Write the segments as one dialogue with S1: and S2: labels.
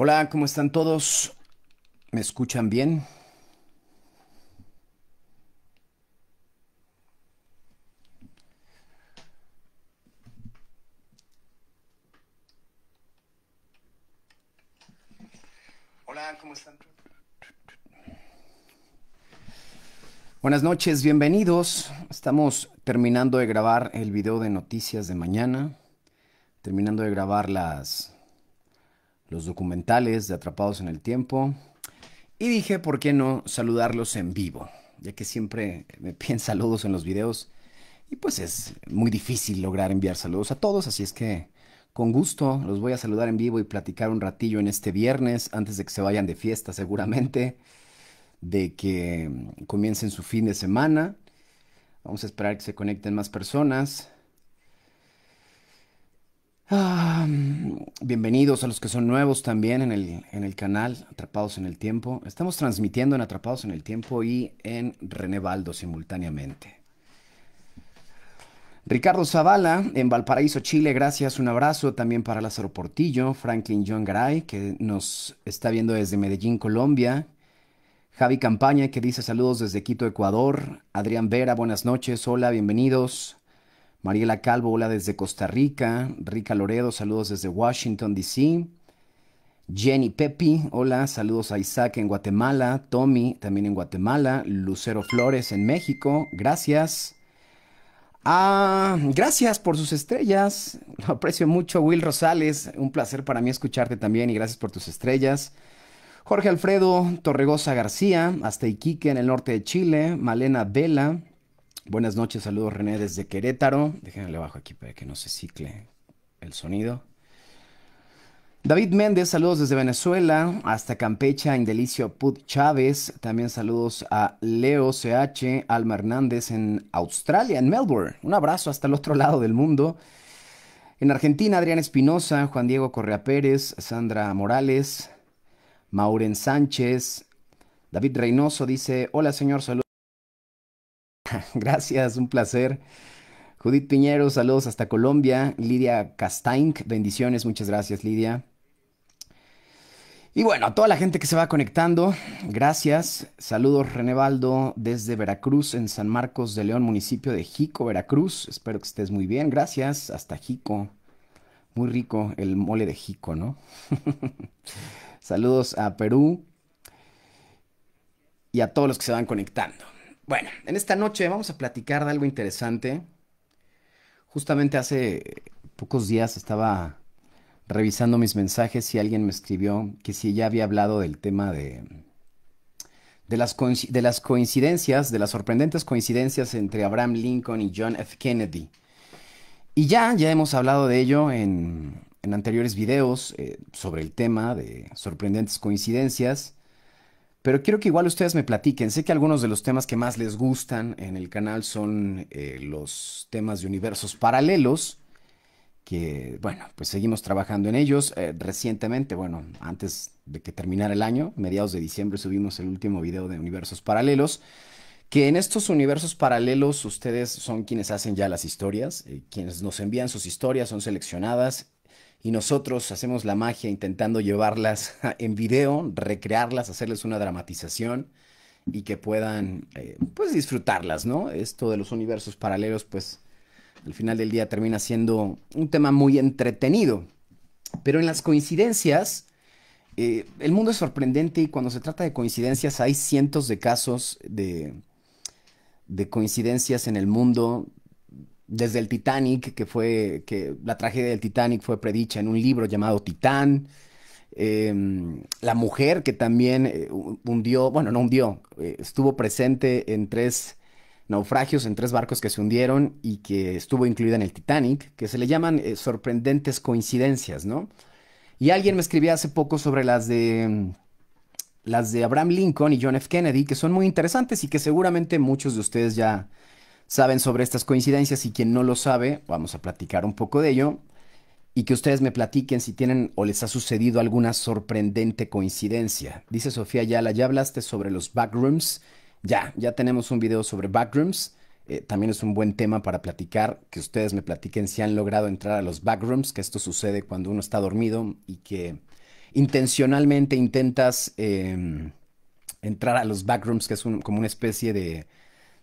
S1: Hola, ¿cómo están todos? ¿Me escuchan bien? Hola, ¿cómo están? Buenas noches, bienvenidos. Estamos terminando de grabar el video de noticias de mañana, terminando de grabar las los documentales de Atrapados en el Tiempo. Y dije, ¿por qué no saludarlos en vivo? Ya que siempre me piden saludos en los videos. Y pues es muy difícil lograr enviar saludos a todos, así es que con gusto los voy a saludar en vivo y platicar un ratillo en este viernes, antes de que se vayan de fiesta seguramente, de que comiencen su fin de semana. Vamos a esperar que se conecten más personas. Ah, bienvenidos a los que son nuevos también en el, en el, canal Atrapados en el Tiempo. Estamos transmitiendo en Atrapados en el Tiempo y en Renevaldo simultáneamente. Ricardo Zavala en Valparaíso, Chile, gracias, un abrazo también para Lázaro Portillo, Franklin John Garay, que nos está viendo desde Medellín, Colombia, Javi Campaña, que dice saludos desde Quito, Ecuador, Adrián Vera, buenas noches, hola, bienvenidos. Mariela Calvo, hola desde Costa Rica. Rica Loredo, saludos desde Washington, D.C. Jenny Pepi, hola, saludos a Isaac en Guatemala, Tommy también en Guatemala, Lucero Flores en México, gracias. Ah, gracias por sus estrellas, lo aprecio mucho, Will Rosales, un placer para mí escucharte también y gracias por tus estrellas. Jorge Alfredo Torregosa García, hasta Iquique en el norte de Chile, Malena Vela, Buenas noches, saludos René desde Querétaro. Déjenle abajo aquí para que no se cicle el sonido. David Méndez, saludos desde Venezuela, hasta Campecha, Indelicio Put Chávez, también saludos a Leo CH, Alma Hernández en Australia, en Melbourne, un abrazo hasta el otro lado del mundo. En Argentina, Adrián Espinosa, Juan Diego Correa Pérez, Sandra Morales, Mauren Sánchez, David Reynoso dice, hola señor, saludos. Gracias, un placer. Judith Piñero, saludos hasta Colombia. Lidia Castaink, bendiciones, muchas gracias, Lidia. Y bueno, a toda la gente que se va conectando, gracias. Saludos Renevaldo desde Veracruz, en San Marcos de León, municipio de Jico, Veracruz. Espero que estés muy bien, gracias. Hasta Jico. Muy rico el mole de Jico, ¿no? Saludos a Perú y a todos los que se van conectando. Bueno, en esta noche vamos a platicar de algo interesante. Justamente hace pocos días estaba revisando mis mensajes y alguien me escribió que si ya había hablado del tema de, de, las, de las coincidencias, de las sorprendentes coincidencias entre Abraham Lincoln y John F. Kennedy. Y ya, ya hemos hablado de ello en, en anteriores videos eh, sobre el tema de sorprendentes coincidencias pero quiero que igual ustedes me platiquen. Sé que algunos de los temas que más les gustan en el canal son eh, los temas de universos paralelos, que bueno, pues seguimos trabajando en ellos. Eh, recientemente, bueno, antes de que terminara el año, mediados de diciembre, subimos el último video de universos paralelos. Que en estos universos paralelos ustedes son quienes hacen ya las historias, eh, quienes nos envían sus historias, son seleccionadas y nosotros hacemos la magia intentando llevarlas en video, recrearlas, hacerles una dramatización y que puedan eh, pues disfrutarlas, ¿no? Esto de los universos paralelos pues al final del día termina siendo un tema muy entretenido. Pero en las coincidencias, eh, el mundo es sorprendente y cuando se trata de coincidencias hay cientos de casos de, de coincidencias en el mundo desde el Titanic, que fue, que la tragedia del Titanic fue predicha en un libro llamado Titán. Em, la mujer que también eh, hundió, bueno, no hundió, eh, estuvo presente en tres naufragios, en tres barcos que se hundieron y que estuvo incluida en el Titanic, que se le llaman eh, sorprendentes coincidencias, ¿no? Y alguien me escribía hace poco sobre las de las de Abraham Lincoln y John F. Kennedy, que son muy interesantes y que seguramente muchos de ustedes ya, saben sobre estas coincidencias y quien no lo sabe, vamos a platicar un poco de ello y que ustedes me platiquen si tienen o les ha sucedido alguna sorprendente coincidencia. Dice Sofía Yala, ya hablaste sobre los backrooms. Ya, ya tenemos un video sobre backrooms. Eh, también es un buen tema para platicar, que ustedes me platiquen si han logrado entrar a los backrooms, que esto sucede cuando uno está dormido y que intencionalmente intentas em, entrar a los backrooms, que es como una especie de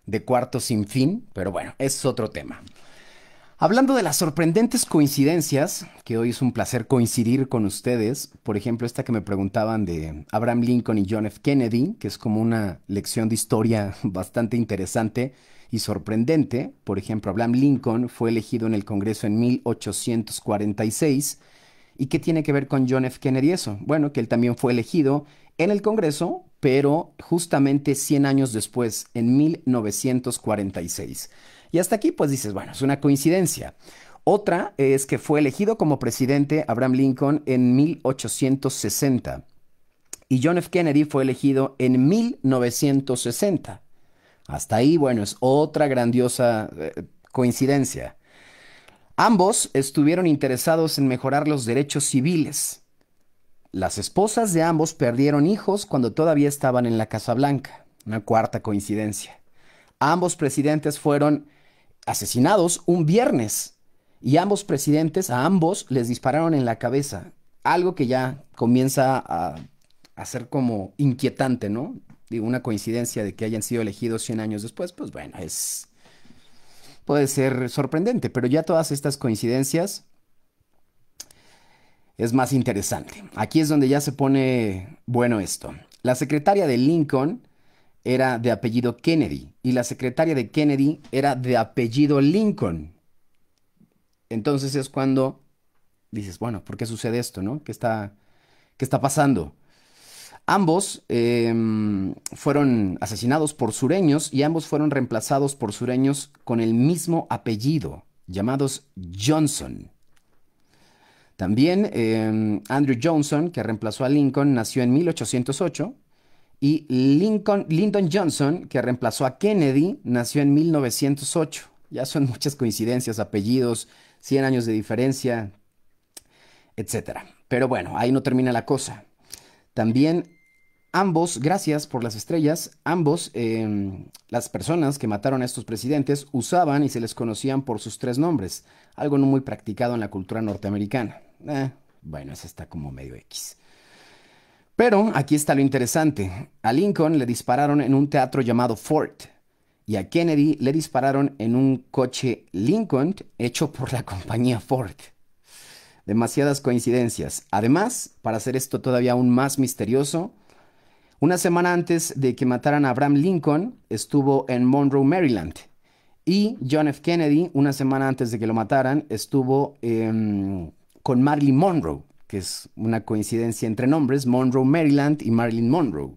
S1: de cuarto sin fin, pero bueno, es otro tema. Hablando de las sorprendentes coincidencias, que hoy es un placer coincidir con ustedes, por ejemplo, esta que me preguntaban de Abraham Lincoln y John F. Kennedy, que es como una lección de historia bastante interesante y sorprendente. Por ejemplo, Abraham Lincoln fue elegido en el Congreso en 1846. ¿Y qué tiene que ver con John F. Kennedy eso? Bueno, que él también fue elegido en el Congreso pero justamente 100 años después, en 1946. Y hasta aquí, pues dices, bueno, es una coincidencia. Otra es que fue elegido como presidente Abraham Lincoln en 1860 y John F. Kennedy fue elegido en 1960. Hasta ahí, bueno, es otra grandiosa eh, coincidencia. Ambos estuvieron interesados en mejorar los derechos civiles las esposas de ambos perdieron hijos cuando todavía estaban en la Casa Blanca, una cuarta coincidencia. Ambos presidentes fueron asesinados un viernes y ambos presidentes, a ambos les dispararon en la cabeza, algo que ya comienza a, hacer ser como inquietante, ¿no? Digo, una coincidencia de que hayan sido elegidos 100 años después, pues bueno, es puede ser sorprendente, pero ya todas estas coincidencias es más interesante. Aquí es donde ya se pone bueno esto. La secretaria de Lincoln era de apellido Kennedy y la secretaria de Kennedy era de apellido Lincoln. Entonces es cuando dices, bueno, ¿por qué sucede esto? No? ¿Qué, está, qué está pasando? Ambos em, fueron asesinados por sureños y ambos fueron reemplazados por sureños con el mismo apellido, llamados Johnson. También em, Andrew Johnson, que reemplazó a Lincoln, nació en 1808. Y Lyndon Johnson, que reemplazó a Kennedy, nació en 1908. Ya son muchas coincidencias, apellidos, 100 años de diferencia, etc. Pero bueno, ahí no termina la cosa. También ambos, gracias por las estrellas, ambos, em, las personas que mataron a estos presidentes usaban y se les conocían por sus tres nombres, algo no muy practicado en la cultura norteamericana. Eh, bueno, esa está como medio X. Pero aquí está lo interesante. A Lincoln le dispararon en un teatro llamado Fort y a Kennedy le dispararon en un coche Lincoln hecho por la compañía Ford. Demasiadas coincidencias. Además, para hacer esto todavía aún más misterioso, una semana antes de que mataran a Abraham Lincoln, estuvo en Monroe, Maryland. Y John F. Kennedy, una semana antes de que lo mataran, estuvo en con Marilyn Monroe, que es una coincidencia entre nombres, Monroe, Maryland y Marilyn Monroe.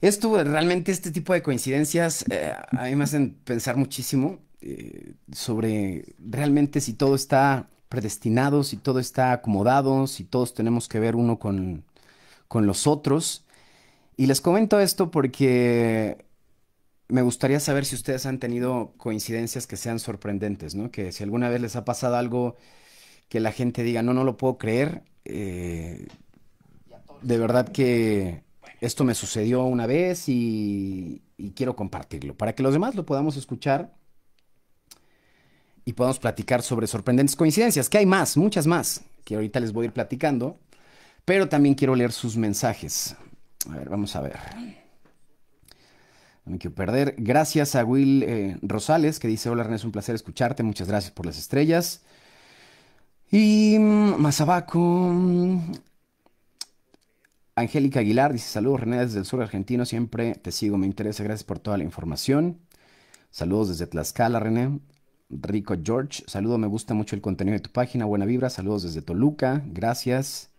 S1: Esto, realmente este tipo de coincidencias eh, a mí me hacen pensar muchísimo eh, sobre realmente si todo está predestinado, si todo está acomodado, si todos tenemos que ver uno con, con los otros. Y les comento esto porque me gustaría saber si ustedes han tenido coincidencias que sean sorprendentes, ¿no? Que si alguna vez les ha pasado algo que la gente diga, no, no lo puedo creer. Eh, de verdad que esto me sucedió una vez y, quiero compartirlo, para que los demás lo podamos escuchar y podamos platicar sobre sorprendentes coincidencias, que hay más, muchas más, que ahorita les voy a ir platicando, pero también quiero leer sus mensajes. A ver, vamos a ver. No me quiero perder. Gracias a Will eh, Rosales, que dice, hola René, es un placer escucharte, muchas gracias por las estrellas. Y más mm, abajo, mm, Angélica Aguilar dice saludos René desde el sur argentino, siempre te sigo, me interesa, gracias por toda la información. Saludos desde Tlaxcala, René. Rico George, saludo, me gusta mucho el contenido de tu página, buena vibra, saludos desde Toluca, gracias.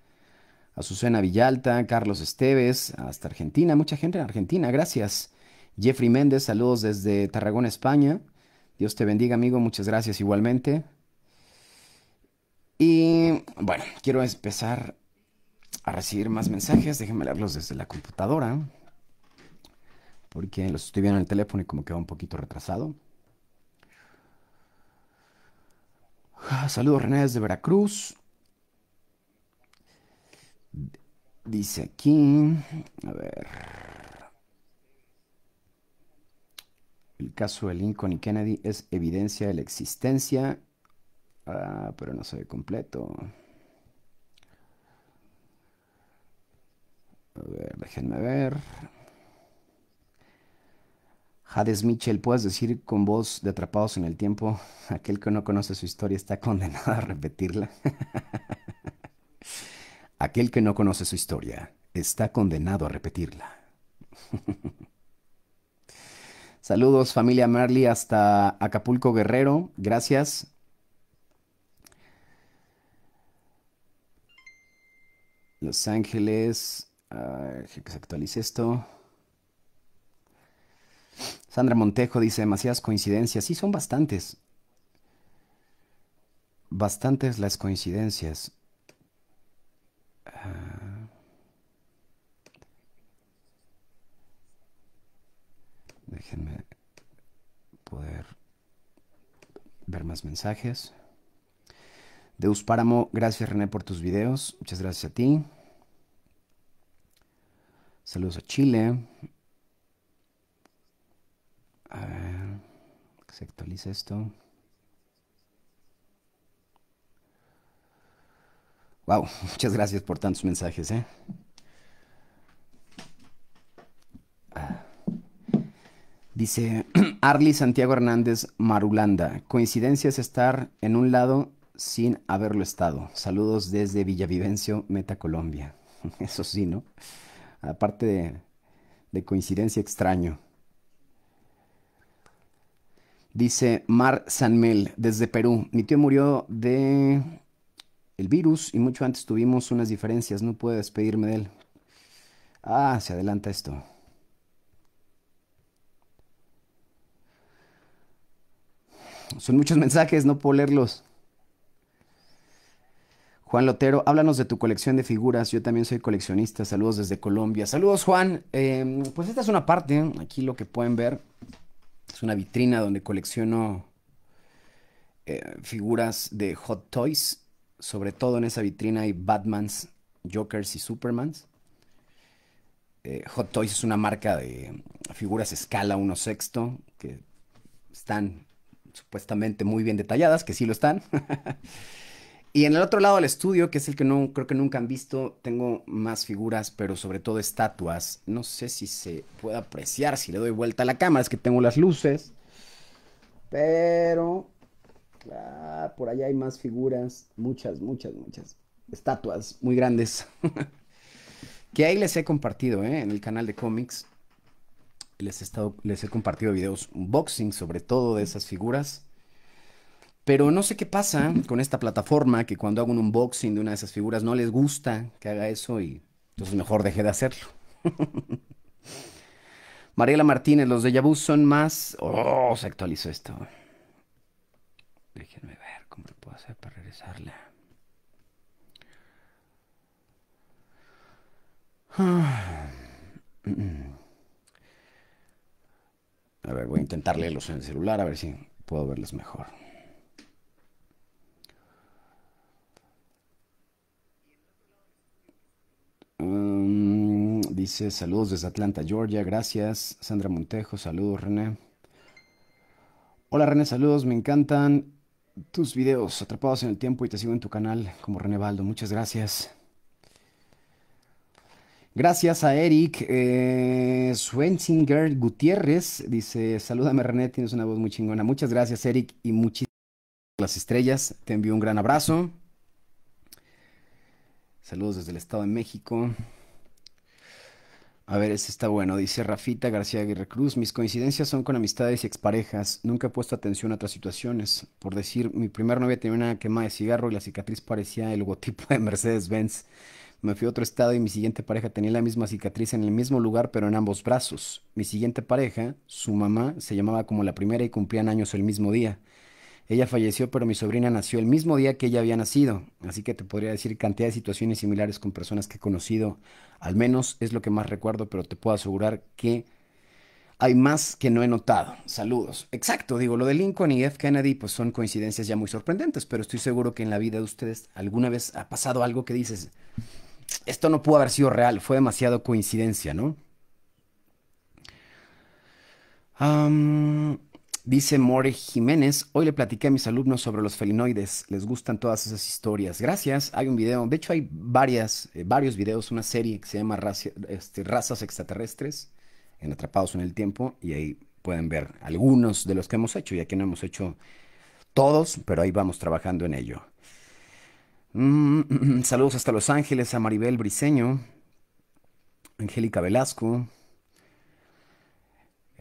S1: Azucena Villalta, Carlos Esteves, hasta Argentina, mucha gente en Argentina, gracias. Jeffrey Méndez, saludos desde Tarragona, España. Dios te bendiga, amigo, muchas gracias igualmente. Y bueno, quiero empezar a recibir más mensajes. Déjenme leerlos desde la computadora. Porque los estoy viendo en el teléfono y como queda un poquito retrasado. Ah, saludos René desde Veracruz. Dice aquí, a ver, el caso de Lincoln y Kennedy es evidencia de la existencia Ah, pero no soy completo. A ver, déjenme ver. Hades Mitchell, ¿puedes decir con voz de Atrapados en el Tiempo? Aquel que no conoce su historia está condenado a repetirla. Aquel que no conoce su historia está condenado a repetirla. Saludos familia Marley hasta Acapulco Guerrero, gracias. Los Ángeles. Ah, que se actualice esto. Sandra Montejo dice demasiadas coincidencias. Sí, son bastantes. Bastantes las coincidencias. Ah, déjenme poder ver más mensajes. Deus Páramo, gracias René por tus videos. Muchas gracias a ti. Saludos a Chile. A ver, se actualiza esto. Wow, muchas gracias por tantos mensajes, ¿eh? Ah. Dice Arly Santiago Hernández Marulanda, coincidencia es estar en un lado sin haberlo estado. Saludos desde Villavivencio, Meta Colombia. Eso sí, ¿no? Aparte de, coincidencia extraño. Dice Mar Sanmel desde Perú. Mi tío murió de el virus y mucho antes tuvimos unas diferencias. No puedo despedirme de él. Ah, se adelanta esto. Son muchos mensajes, no puedo leerlos. Juan Lotero, háblanos de tu colección de figuras. Yo también soy coleccionista. Saludos desde Colombia. Saludos, Juan. Em, pues esta es una parte. Aquí lo que pueden ver es una vitrina donde colecciono eh, figuras de Hot Toys. Sobre todo en esa vitrina hay Batmans, Jokers y Supermans. Eh, Hot Toys es una marca de figuras escala 1 sexto que están supuestamente muy bien detalladas, que sí lo están. Y en el otro lado del estudio, que es el que no creo que nunca han visto, tengo más figuras, pero sobre todo estatuas. No sé si se puede apreciar si le doy vuelta a la cámara, es que tengo las luces. Pero ah, por allá hay más figuras, muchas, muchas, muchas estatuas muy grandes. que ahí les he compartido ¿eh? en el canal de cómics. Les he, estado, les he compartido videos unboxing, sobre todo de esas figuras. Pero no sé qué pasa con esta plataforma que cuando hago un unboxing de una de esas figuras no les gusta que haga eso y entonces mejor dejé de hacerlo. Mariela Martínez, los de Vu son más... Oh, se actualizó esto. Déjenme ver cómo lo puedo hacer para regresarla. A ver, voy a intentar leerlos en el celular a ver si puedo verlos mejor. Dice saludos desde Atlanta, Georgia. Gracias. Sandra Montejo, saludos René. Hola René, saludos. Me encantan tus videos atrapados en el tiempo y te sigo en tu canal como René Baldo. Muchas gracias. Gracias a Eric eh, Swensinger Gutiérrez. Dice, salúdame René, tienes una voz muy chingona. Muchas gracias Eric y muchísimas las estrellas. Te envío un gran abrazo. Saludos desde el Estado de México. A ver, ese está bueno. Dice Rafita García Aguirre Cruz. Mis coincidencias son con amistades y exparejas. Nunca he puesto atención a otras situaciones. Por decir, mi primer novia tenía una quema de cigarro y la cicatriz parecía el logotipo de Mercedes-Benz. Me fui a otro estado y mi siguiente pareja tenía la misma cicatriz en el mismo lugar, pero en ambos brazos. Mi siguiente pareja, su mamá, se llamaba como la primera y cumplían años el mismo día. Ella falleció, pero mi sobrina nació el mismo día que ella había nacido. Así que te podría decir cantidad de situaciones similares con personas que he conocido. Al menos es lo que más recuerdo, pero te puedo asegurar que hay más que no he notado. Saludos. Exacto, digo, lo de Lincoln y F. Kennedy pues son coincidencias ya muy sorprendentes, pero estoy seguro que en la vida de ustedes alguna vez ha pasado algo que dices, esto no pudo haber sido real, fue demasiado coincidencia, ¿no? Dice More Jiménez, hoy le platiqué a mis alumnos sobre los felinoides, les gustan todas esas historias. Gracias, hay un video, de hecho hay varias, eh, varios videos, una serie que se llama este, Razas Extraterrestres, en Atrapados en el Tiempo, y ahí pueden ver algunos de los que hemos hecho, ya que no hemos hecho todos, pero ahí vamos trabajando en ello. Mm, mm, mm, saludos hasta Los Ángeles a Maribel Briseño, Angélica Velasco.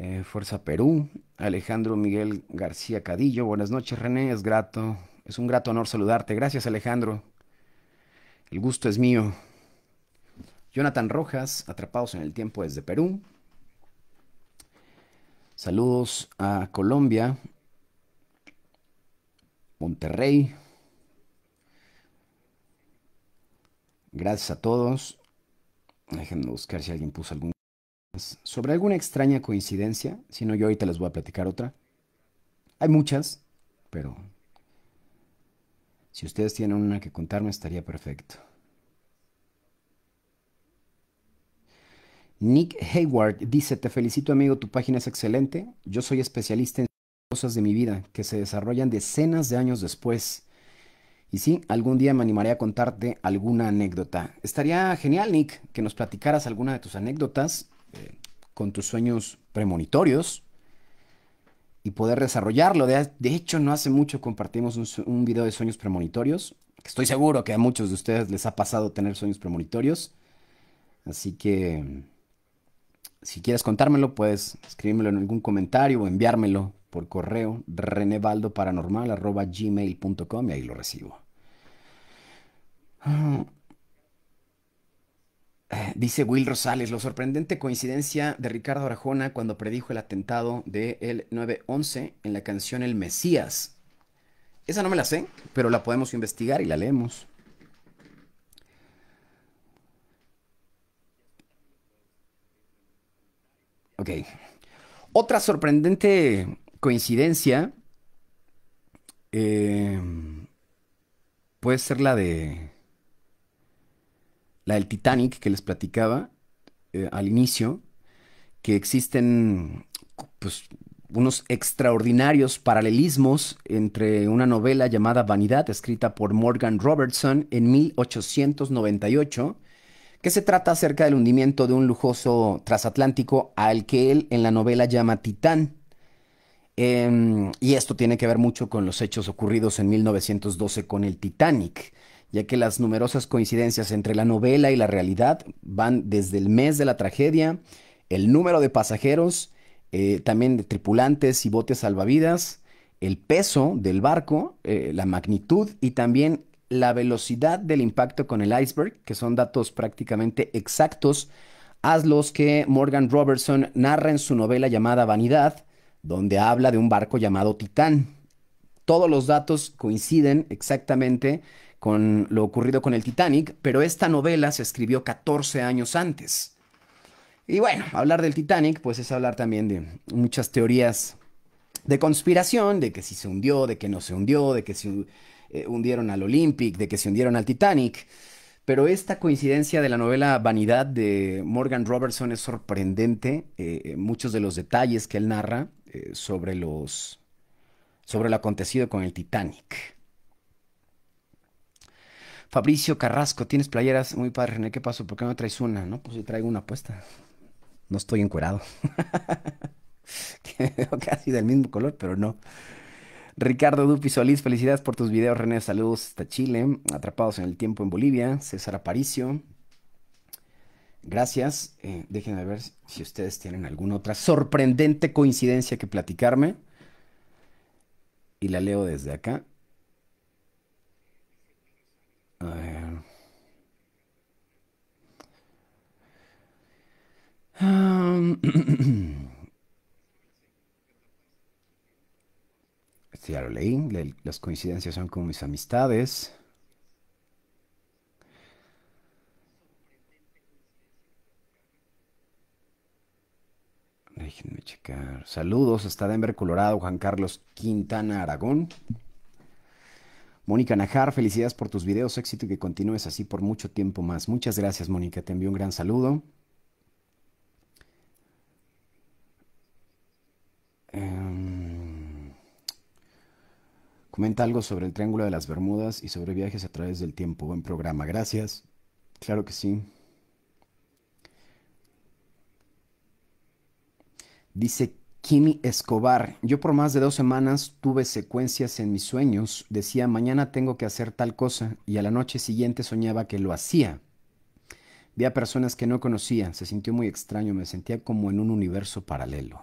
S1: Eh, Fuerza Perú, Alejandro Miguel García Cadillo. Buenas noches, René. Es grato, es un grato honor saludarte. Gracias, Alejandro. El gusto es mío. Jonathan Rojas, Atrapados en el Tiempo desde Perú. Saludos a Colombia, Monterrey. Gracias a todos. Déjenme buscar si alguien puso algún pues, sobre alguna extraña coincidencia, si no yo ahorita les voy a platicar otra. Hay muchas, pero si ustedes tienen una que contarme estaría perfecto. Nick Hayward dice, te felicito amigo, tu página es excelente. Yo soy especialista en cosas de mi vida que se desarrollan decenas de años después. Y sí, algún día me animaré a contarte alguna anécdota. Estaría genial, Nick, que nos platicaras alguna de tus anécdotas. Eh, con tus sueños premonitorios y poder desarrollarlo. De, hecho, no hace mucho compartimos un, video de sueños premonitorios, que estoy seguro que a muchos de ustedes les ha pasado tener sueños premonitorios. Así que, mm, si quieres contármelo, puedes escribírmelo en algún comentario o enviármelo por correo renevaldoparanormal.gmail.com y ahí lo recibo. Ah, eh, dice Will Rosales, lo sorprendente coincidencia de Ricardo Arajona cuando predijo el atentado de el 911 en la canción El Mesías. Esa no me la sé, pero la podemos investigar y la leemos. Ok. Otra sorprendente coincidencia eh, puede ser la de la del Titanic que les platicaba eh, al inicio, que existen pues, unos extraordinarios paralelismos entre una novela llamada Vanidad, escrita por Morgan Robertson en 1898, que se trata acerca del hundimiento de un lujoso transatlántico al que él en la novela llama Titán. Em, y esto tiene que ver mucho con los hechos ocurridos en 1912 con el Titanic ya que las numerosas coincidencias entre la novela y la realidad van desde el mes de la tragedia, el número de pasajeros, eh, también de tripulantes y botes salvavidas, el peso del barco, eh, la magnitud y también la velocidad del impacto con el iceberg, que son datos prácticamente exactos a los que Morgan Robertson narra en su novela llamada Vanidad, donde habla de un barco llamado Titán. Todos los datos coinciden exactamente con lo ocurrido con el Titanic, pero esta novela se escribió 14 años antes. Y bueno, hablar del Titanic, pues es hablar también de muchas teorías de conspiración, de que si se hundió, de que no se hundió, de que se eh, hundieron al Olympic, de que se hundieron al Titanic. Pero esta coincidencia de la novela Vanidad de Morgan Robertson es sorprendente. Eh, eh, muchos de los detalles que él narra sobre los sobre lo acontecido con el Titanic. Fabricio Carrasco, tienes playeras muy padre, René, ¿qué pasó? ¿Por qué no traes una? No, pues yo traigo una apuesta. No estoy encuerado. casi del mismo color, pero no. Ricardo Dupi Solís, felicidades por tus videos, René. Saludos hasta Chile. Atrapados en el tiempo en Bolivia. César Aparicio. Gracias. Eh, déjenme ver si ustedes tienen alguna otra sorprendente coincidencia que platicarme. Y la leo desde acá. A ya lo leí. Las coincidencias son con mis amistades. Déjenme checar. Saludos hasta Denver, Colorado, Juan Carlos Quintana Aragón. Mónica Najar, felicidades por tus videos, éxito y que continúes así por mucho tiempo más. Muchas gracias, Mónica, te envío un gran saludo. Em, comenta algo sobre el Triángulo de las Bermudas y sobre viajes a través del tiempo. Buen programa, gracias. Claro que sí. Dice Kimi Escobar, yo por más de dos semanas tuve secuencias en mis sueños, decía mañana tengo que hacer tal cosa y a la noche siguiente soñaba que lo hacía. Vi a personas que no conocía, se sintió muy extraño, me sentía como en un universo paralelo.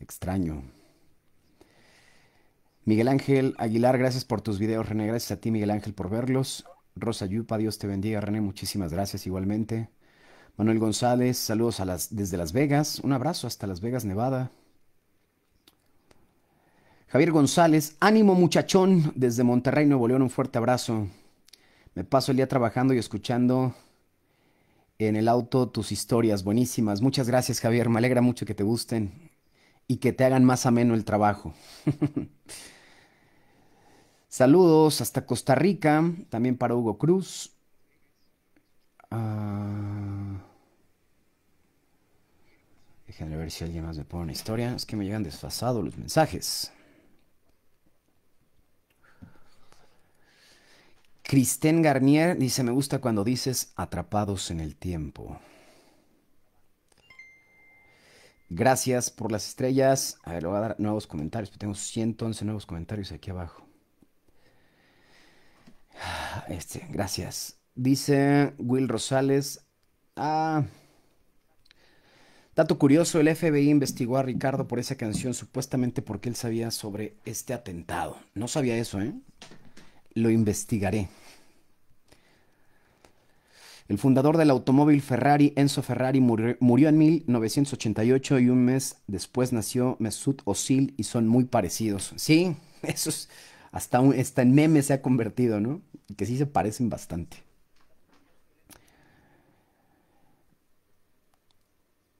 S1: Extraño. Miguel Ángel Aguilar, gracias por tus videos, René. Gracias a ti, Miguel Ángel, por verlos. Rosa Yupa, Dios te bendiga, René. Muchísimas gracias igualmente. Manuel González, saludos desde Las Vegas. Un abrazo hasta Las Vegas, Nevada. Javier González, ánimo muchachón desde Monterrey, Nuevo León, un fuerte abrazo. Me paso el día trabajando y escuchando en el auto tus historias buenísimas. Muchas gracias Javier, me alegra mucho que te gusten y que te hagan más ameno el trabajo. Saludos hasta Costa Rica, también para Hugo Cruz. Ah, Déjenme ver si alguien más me pone una historia. Es que me llegan desfasados los mensajes. Cristén Garnier dice, me gusta cuando dices atrapados en el tiempo. Gracias por las estrellas. A ver, le voy a dar nuevos comentarios. Tengo 111 nuevos comentarios aquí abajo. Ah, este, gracias. Dice Will Rosales. Ah, Dato curioso, el FBI investigó a Ricardo por esa canción supuestamente porque él sabía sobre este atentado. No sabía eso, ¿eh? Lo investigaré. El fundador del automóvil Ferrari, Enzo Ferrari, murió, en 1988 y un mes después nació Mesut Ozil y son muy parecidos. Sí, eso hasta, un, en meme se ha convertido, ¿no? Que sí se parecen bastante.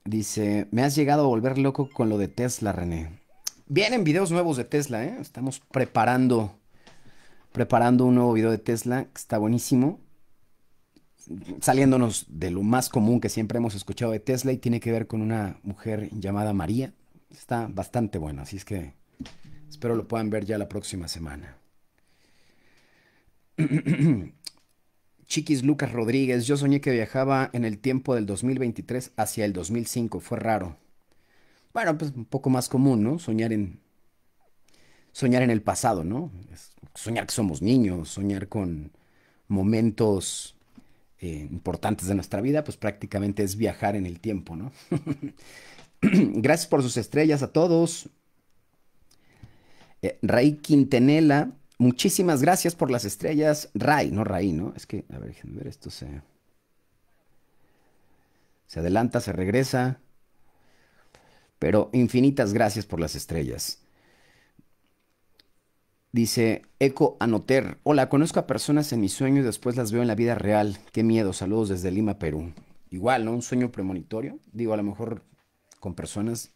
S1: Dice, me has llegado a volver loco con lo de Tesla, René. Vienen videos nuevos de Tesla, ¿eh? Estamos preparando, preparando un nuevo video de Tesla que está buenísimo. Saliéndonos de lo más común que siempre hemos escuchado de Tesla y tiene que ver con una mujer llamada María. Está bastante bueno, así es que espero lo puedan ver ya la próxima semana. Chiquis Lucas Rodríguez, yo soñé que viajaba en el tiempo del 2023 hacia el 2005, fue raro. Bueno, pues un poco más común, ¿no? Soñar en soñar en el pasado, ¿no? Soñar que somos niños, soñar con momentos eh, importantes de nuestra vida, pues prácticamente es viajar en el tiempo, ¿no? Gracias por sus estrellas a todos. Eh, Raí Quintenela, Muchísimas gracias por las estrellas. Ray, no Ray, ¿no? Es que, a ver, ver, esto se. Se adelanta, se regresa. Pero infinitas gracias por las estrellas. Dice Eco Anoter. Hola, conozco a personas en mis sueños y después las veo en la vida real. Qué miedo. Saludos desde Lima, Perú. Igual, ¿no? Un sueño premonitorio. Digo, a lo mejor con personas.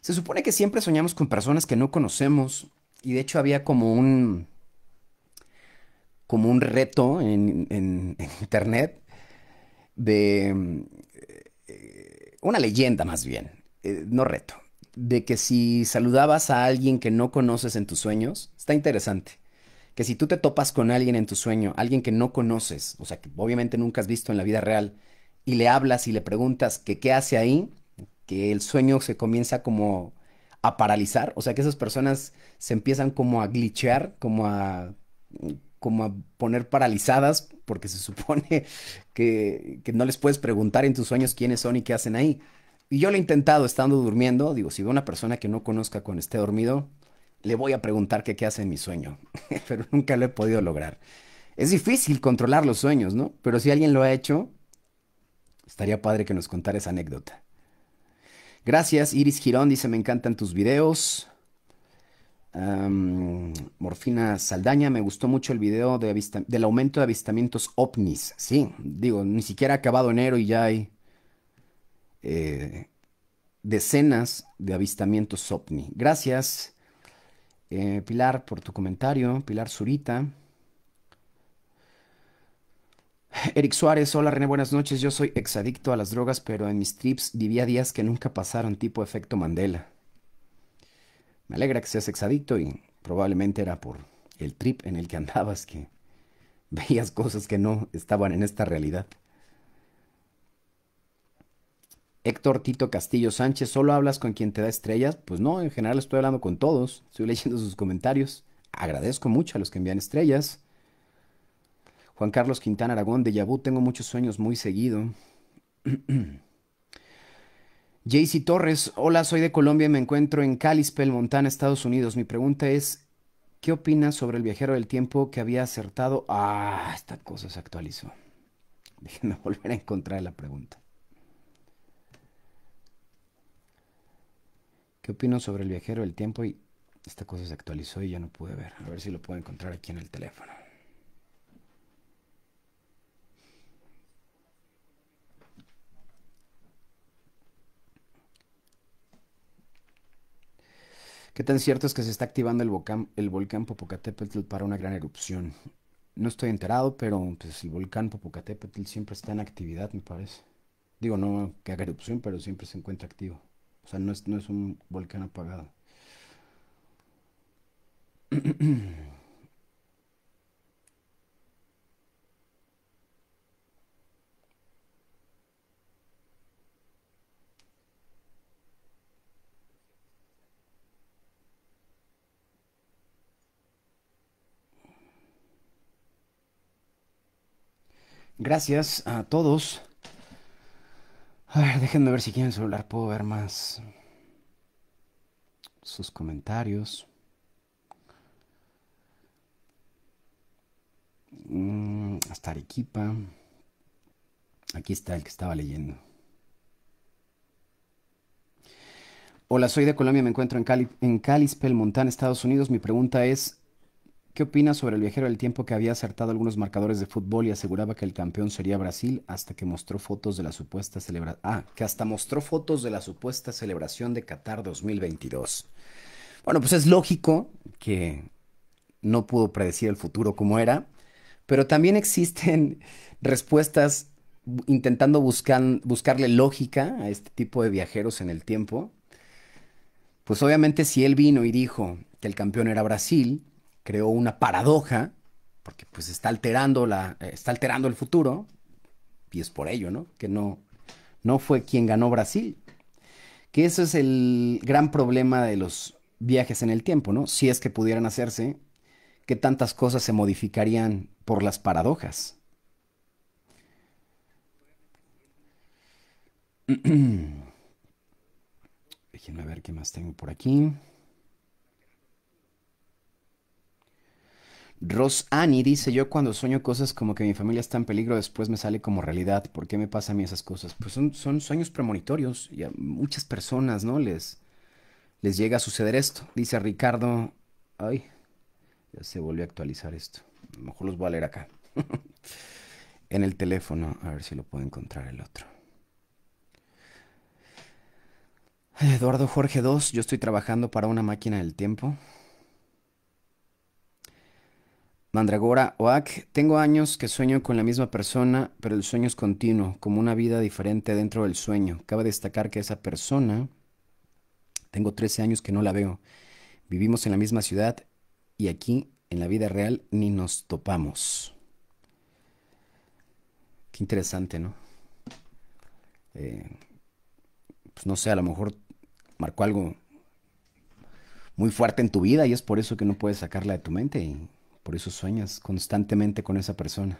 S1: Se supone que siempre soñamos con personas que no conocemos y de hecho había como un, como un reto en, en, internet de eh, una leyenda más bien, eh, no reto, de que si saludabas a alguien que no conoces en tus sueños, está interesante. Que si tú te topas con alguien en tu sueño, alguien que no conoces, o sea, que obviamente nunca has visto en la vida real, y le hablas y le preguntas que qué hace ahí, que el sueño se comienza como a paralizar, o sea que esas personas se empiezan como a glitchear, como a como a poner paralizadas, porque se supone que, que, no les puedes preguntar en tus sueños quiénes son y qué hacen ahí. Y yo lo he intentado estando durmiendo, digo, si veo una persona que no conozca con esté dormido, le voy a preguntar que qué hace en mi sueño, pero nunca lo he podido lograr. Es difícil controlar los sueños, ¿no? Pero si alguien lo ha hecho, estaría padre que nos contara esa anécdota. Gracias, Iris Girón dice, me encantan tus videos. Morfina Saldaña, me gustó mucho el video del aumento de avistamientos ovnis. Sí, digo, ni siquiera ha acabado enero y ya hay eh, decenas de avistamientos ovni. Gracias, eh, Pilar, por tu comentario. Pilar Zurita. Eric Suárez, hola René, buenas noches. Yo soy exadicto a las drogas, pero en mis trips vivía días que nunca pasaron, tipo efecto Mandela. Me alegra que seas exadicto y probablemente era por el trip en el que andabas que veías cosas que no estaban en esta realidad. Héctor Tito Castillo Sánchez, ¿solo hablas con quien te da estrellas? Pues no, en general estoy hablando con todos, estoy leyendo sus comentarios. Agradezco mucho a los que envían estrellas. Juan Carlos Quintana Aragón, de Yabú, tengo muchos sueños muy seguido. Jaycee Torres, hola, soy de Colombia y me encuentro en Calispel, Montana, Estados Unidos. Mi pregunta es, ¿qué opinas sobre el viajero del tiempo que había acertado? Ah, esta cosa se actualizó. Déjenme volver a encontrar la pregunta. ¿Qué opino sobre el viajero del tiempo? Y esta cosa se actualizó y ya no pude ver. A ver si lo puedo encontrar aquí en el teléfono. ¿Qué tan cierto es que se está activando el volcán, el Popocatépetl para una gran erupción? No estoy enterado, pero pues, el volcán Popocatépetl siempre está en actividad, me parece. Digo, no que haga erupción, pero siempre se encuentra activo. O sea, no es, no es un volcán apagado. Gracias a todos. A ver, déjenme ver si quieren celular. Puedo ver más sus comentarios. Mm, hasta Arequipa. Aquí está el que estaba leyendo. Hola, soy de Colombia, me encuentro en, Cali, en Montana, Estados Unidos. Mi pregunta es, ¿Qué opinas sobre el viajero del tiempo que había acertado algunos marcadores de fútbol y aseguraba que el campeón sería Brasil hasta que mostró fotos de la supuesta celebración? Ah, que hasta mostró fotos de la supuesta celebración de Qatar 2022. Bueno, pues es lógico que no pudo predecir el futuro como era, pero también existen respuestas intentando buscarle lógica a este tipo de viajeros en el tiempo. Pues obviamente si él vino y dijo que el campeón era Brasil, creó una paradoja, porque pues está alterando, la, eh, está alterando el futuro, y es por ello, ¿no? Que no, no fue quien ganó Brasil. Que eso es el gran problema de los viajes en el tiempo, ¿no? Si es que pudieran hacerse, ¿qué tantas cosas se modificarían por las paradojas? Déjenme ver qué más tengo por aquí. Ros Annie dice, yo cuando sueño cosas como que mi familia está en peligro, después me sale como realidad. ¿Por qué me pasan a mí esas cosas? Pues son, sueños premonitorios y a muchas personas, ¿no? Les, les llega a suceder esto. Dice Ricardo, ay, ya se volvió a actualizar esto. A lo mejor los voy a leer acá. en el teléfono, a ver si lo puedo encontrar el otro. Eduardo Jorge 2, yo estoy trabajando para una máquina del tiempo. Mandragora Oak, tengo años que sueño con la misma persona, pero el sueño es continuo, como una vida diferente dentro del sueño. Cabe destacar que esa persona, tengo 13 años que no la veo. Vivimos en la misma ciudad y aquí, en la vida real, ni nos topamos. Qué interesante, ¿no? Eh, pues no sé, a lo mejor marcó algo muy fuerte en tu vida y es por eso que no puedes sacarla de tu mente. Y por eso sueñas constantemente con esa persona.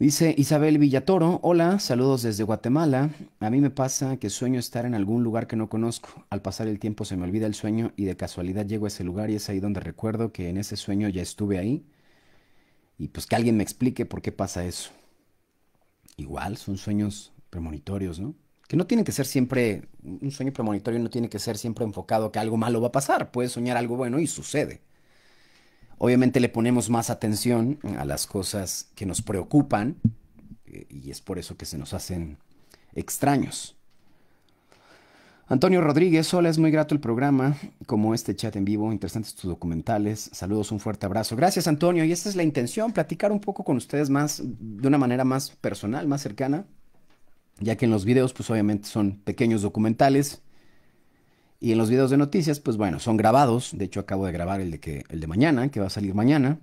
S1: Dice Isabel Villatoro, hola, saludos desde Guatemala. A mí me pasa que sueño estar en algún lugar que no conozco. Al pasar el tiempo se me olvida el sueño y de casualidad llego a ese lugar y es ahí donde recuerdo que en ese sueño ya estuve ahí. Y pues que alguien me explique por qué pasa eso. Igual son sueños premonitorios, ¿no? que no tiene que ser siempre, un sueño premonitorio no tiene que ser siempre enfocado que algo malo va a pasar, puede soñar algo bueno y sucede. Obviamente le ponemos más atención a las cosas que nos preocupan eh, y es por eso que se nos hacen extraños. Antonio Rodríguez, hola, es muy grato el programa, como este chat en vivo, interesantes tus documentales, saludos, un fuerte abrazo. Gracias Antonio, y esta es la intención, platicar un poco con ustedes más, de una manera más personal, más cercana, ya que en los videos pues obviamente son pequeños documentales y en los videos de noticias pues bueno, son grabados, de hecho acabo de grabar el de, que, el de mañana, que va a salir mañana.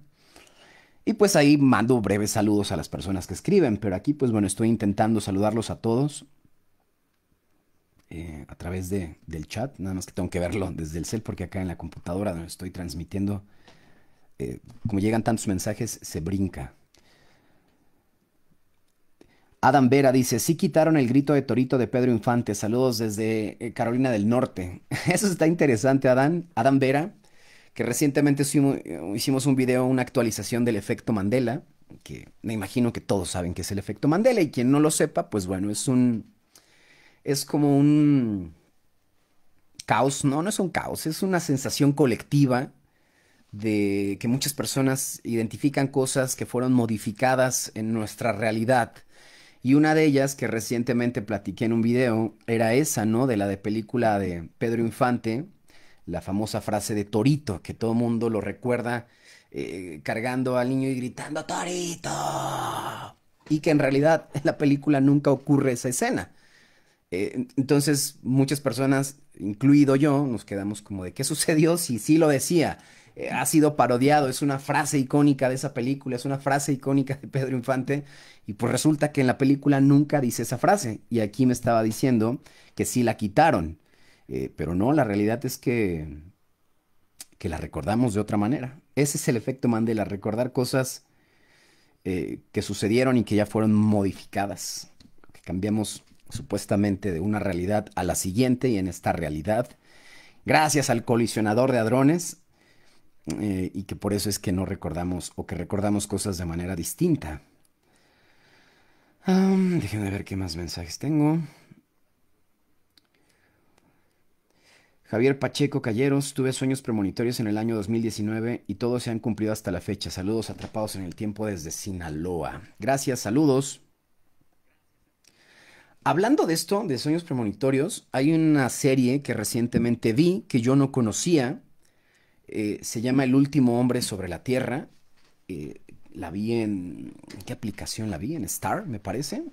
S1: Y pues ahí mando breves saludos a las personas que escriben, pero aquí pues bueno, estoy intentando saludarlos a todos eh, a través del chat, nada más que tengo que verlo desde el cel porque acá en la computadora donde estoy transmitiendo, eh, como llegan tantos mensajes, se brinca. Adam Vera dice, sí quitaron el grito de Torito de Pedro Infante, saludos desde eh, Carolina del Norte. Eso está interesante, Adam. Adam Vera, que recientemente eh, hicimos un video, una actualización del efecto Mandela, que me imagino que todos saben que es el efecto Mandela y quien no lo sepa, pues bueno, es un... es como un... caos, no, no es un caos, es una sensación colectiva de que muchas personas identifican cosas que fueron modificadas en nuestra realidad y una de ellas que recientemente platiqué en un video era esa, ¿no? De la de película de Pedro Infante, la famosa frase de Torito, que todo mundo lo recuerda eh, cargando al niño y gritando Torito. Y que en realidad en la película nunca ocurre esa escena. Eh, entonces muchas personas, incluido yo, nos quedamos como de qué sucedió si sí lo decía. Eh, ha sido parodiado, es una frase icónica de esa película, es una frase icónica de Pedro Infante, y pues resulta que en la película nunca dice esa frase, y aquí me estaba diciendo que sí la quitaron, eh, pero no, la realidad es que, que la recordamos de otra manera. Ese es el efecto Mandela, recordar cosas eh, que sucedieron y que ya fueron modificadas, que cambiamos supuestamente de una realidad a la siguiente y en esta realidad. Gracias al colisionador de hadrones, eh, y que por eso es que no recordamos o que recordamos cosas de manera distinta. déjenme ver qué más mensajes tengo. Javier Pacheco Calleros, tuve sueños premonitorios en el año 2019 y todos se han cumplido hasta la fecha. Saludos atrapados en el tiempo desde Sinaloa. Gracias, saludos. Hablando de esto, de sueños premonitorios, hay una serie que recientemente vi que yo no conocía eh, se llama El último hombre sobre la Tierra. Eh, la vi en... ¿en ¿Qué aplicación la vi? En Star, me parece.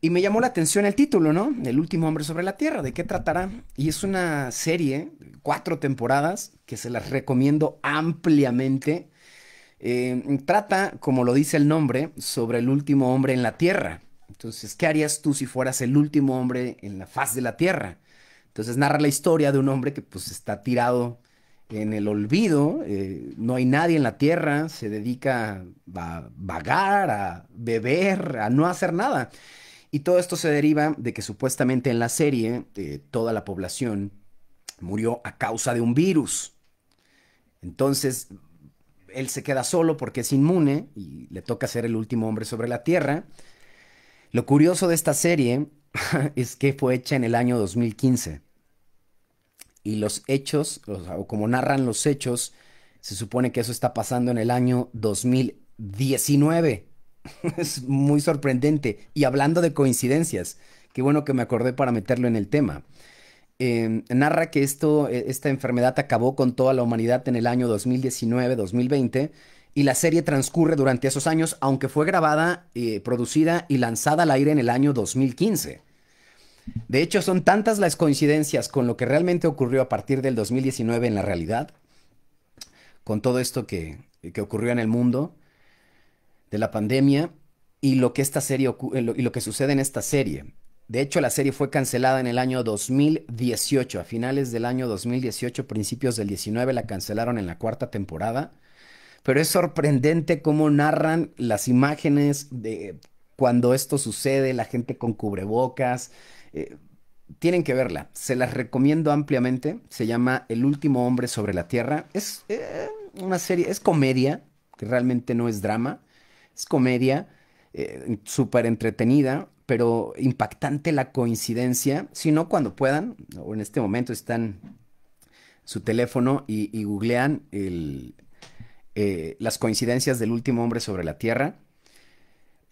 S1: Y me llamó la atención el título, ¿no? El último hombre sobre la Tierra, ¿de qué tratará? Y es una serie, cuatro temporadas, que se las recomiendo ampliamente. Eh, trata, como lo dice el nombre, sobre el último hombre en la Tierra. Entonces, ¿qué harías tú si fueras el último hombre en la faz de la Tierra? Entonces narra la historia de un hombre que pues está tirado en el olvido, eh, no hay nadie en la tierra, se dedica a vagar, a beber, a no hacer nada. Y todo esto se deriva de que supuestamente en la serie eh, toda la población murió a causa de un virus. Entonces, él se queda solo porque es inmune y le toca ser el último hombre sobre la Tierra. Lo curioso de esta serie es que fue hecha en el año 2015 y los hechos, o como narran los hechos, se supone que eso está pasando en el año 2019. es muy sorprendente. Y hablando de coincidencias, qué bueno que me acordé para meterlo en el tema. Em, narra que esto, e, esta enfermedad acabó con toda la humanidad en el año 2019-2020 y la serie transcurre durante esos años, aunque fue grabada, eh, producida y lanzada al aire en el año 2015. De hecho, son tantas las coincidencias con lo que realmente ocurrió a partir del 2019 en la realidad, con todo esto que, que ocurrió en el mundo de la pandemia y lo que esta serie eh, y lo que sucede en esta serie. De hecho, la serie fue cancelada en el año 2018, a finales del año 2018, principios del 19 la cancelaron en la cuarta temporada, pero es sorprendente cómo narran las imágenes de cuando esto sucede, la gente con cubrebocas, eh, tienen que verla, se las recomiendo ampliamente. Se llama El último hombre sobre la tierra. Es eh, una serie, es comedia, que realmente no es drama, es comedia eh, súper entretenida, pero impactante la coincidencia. Si no, cuando puedan, o en este momento están su teléfono y, googlean las coincidencias del último hombre sobre la tierra.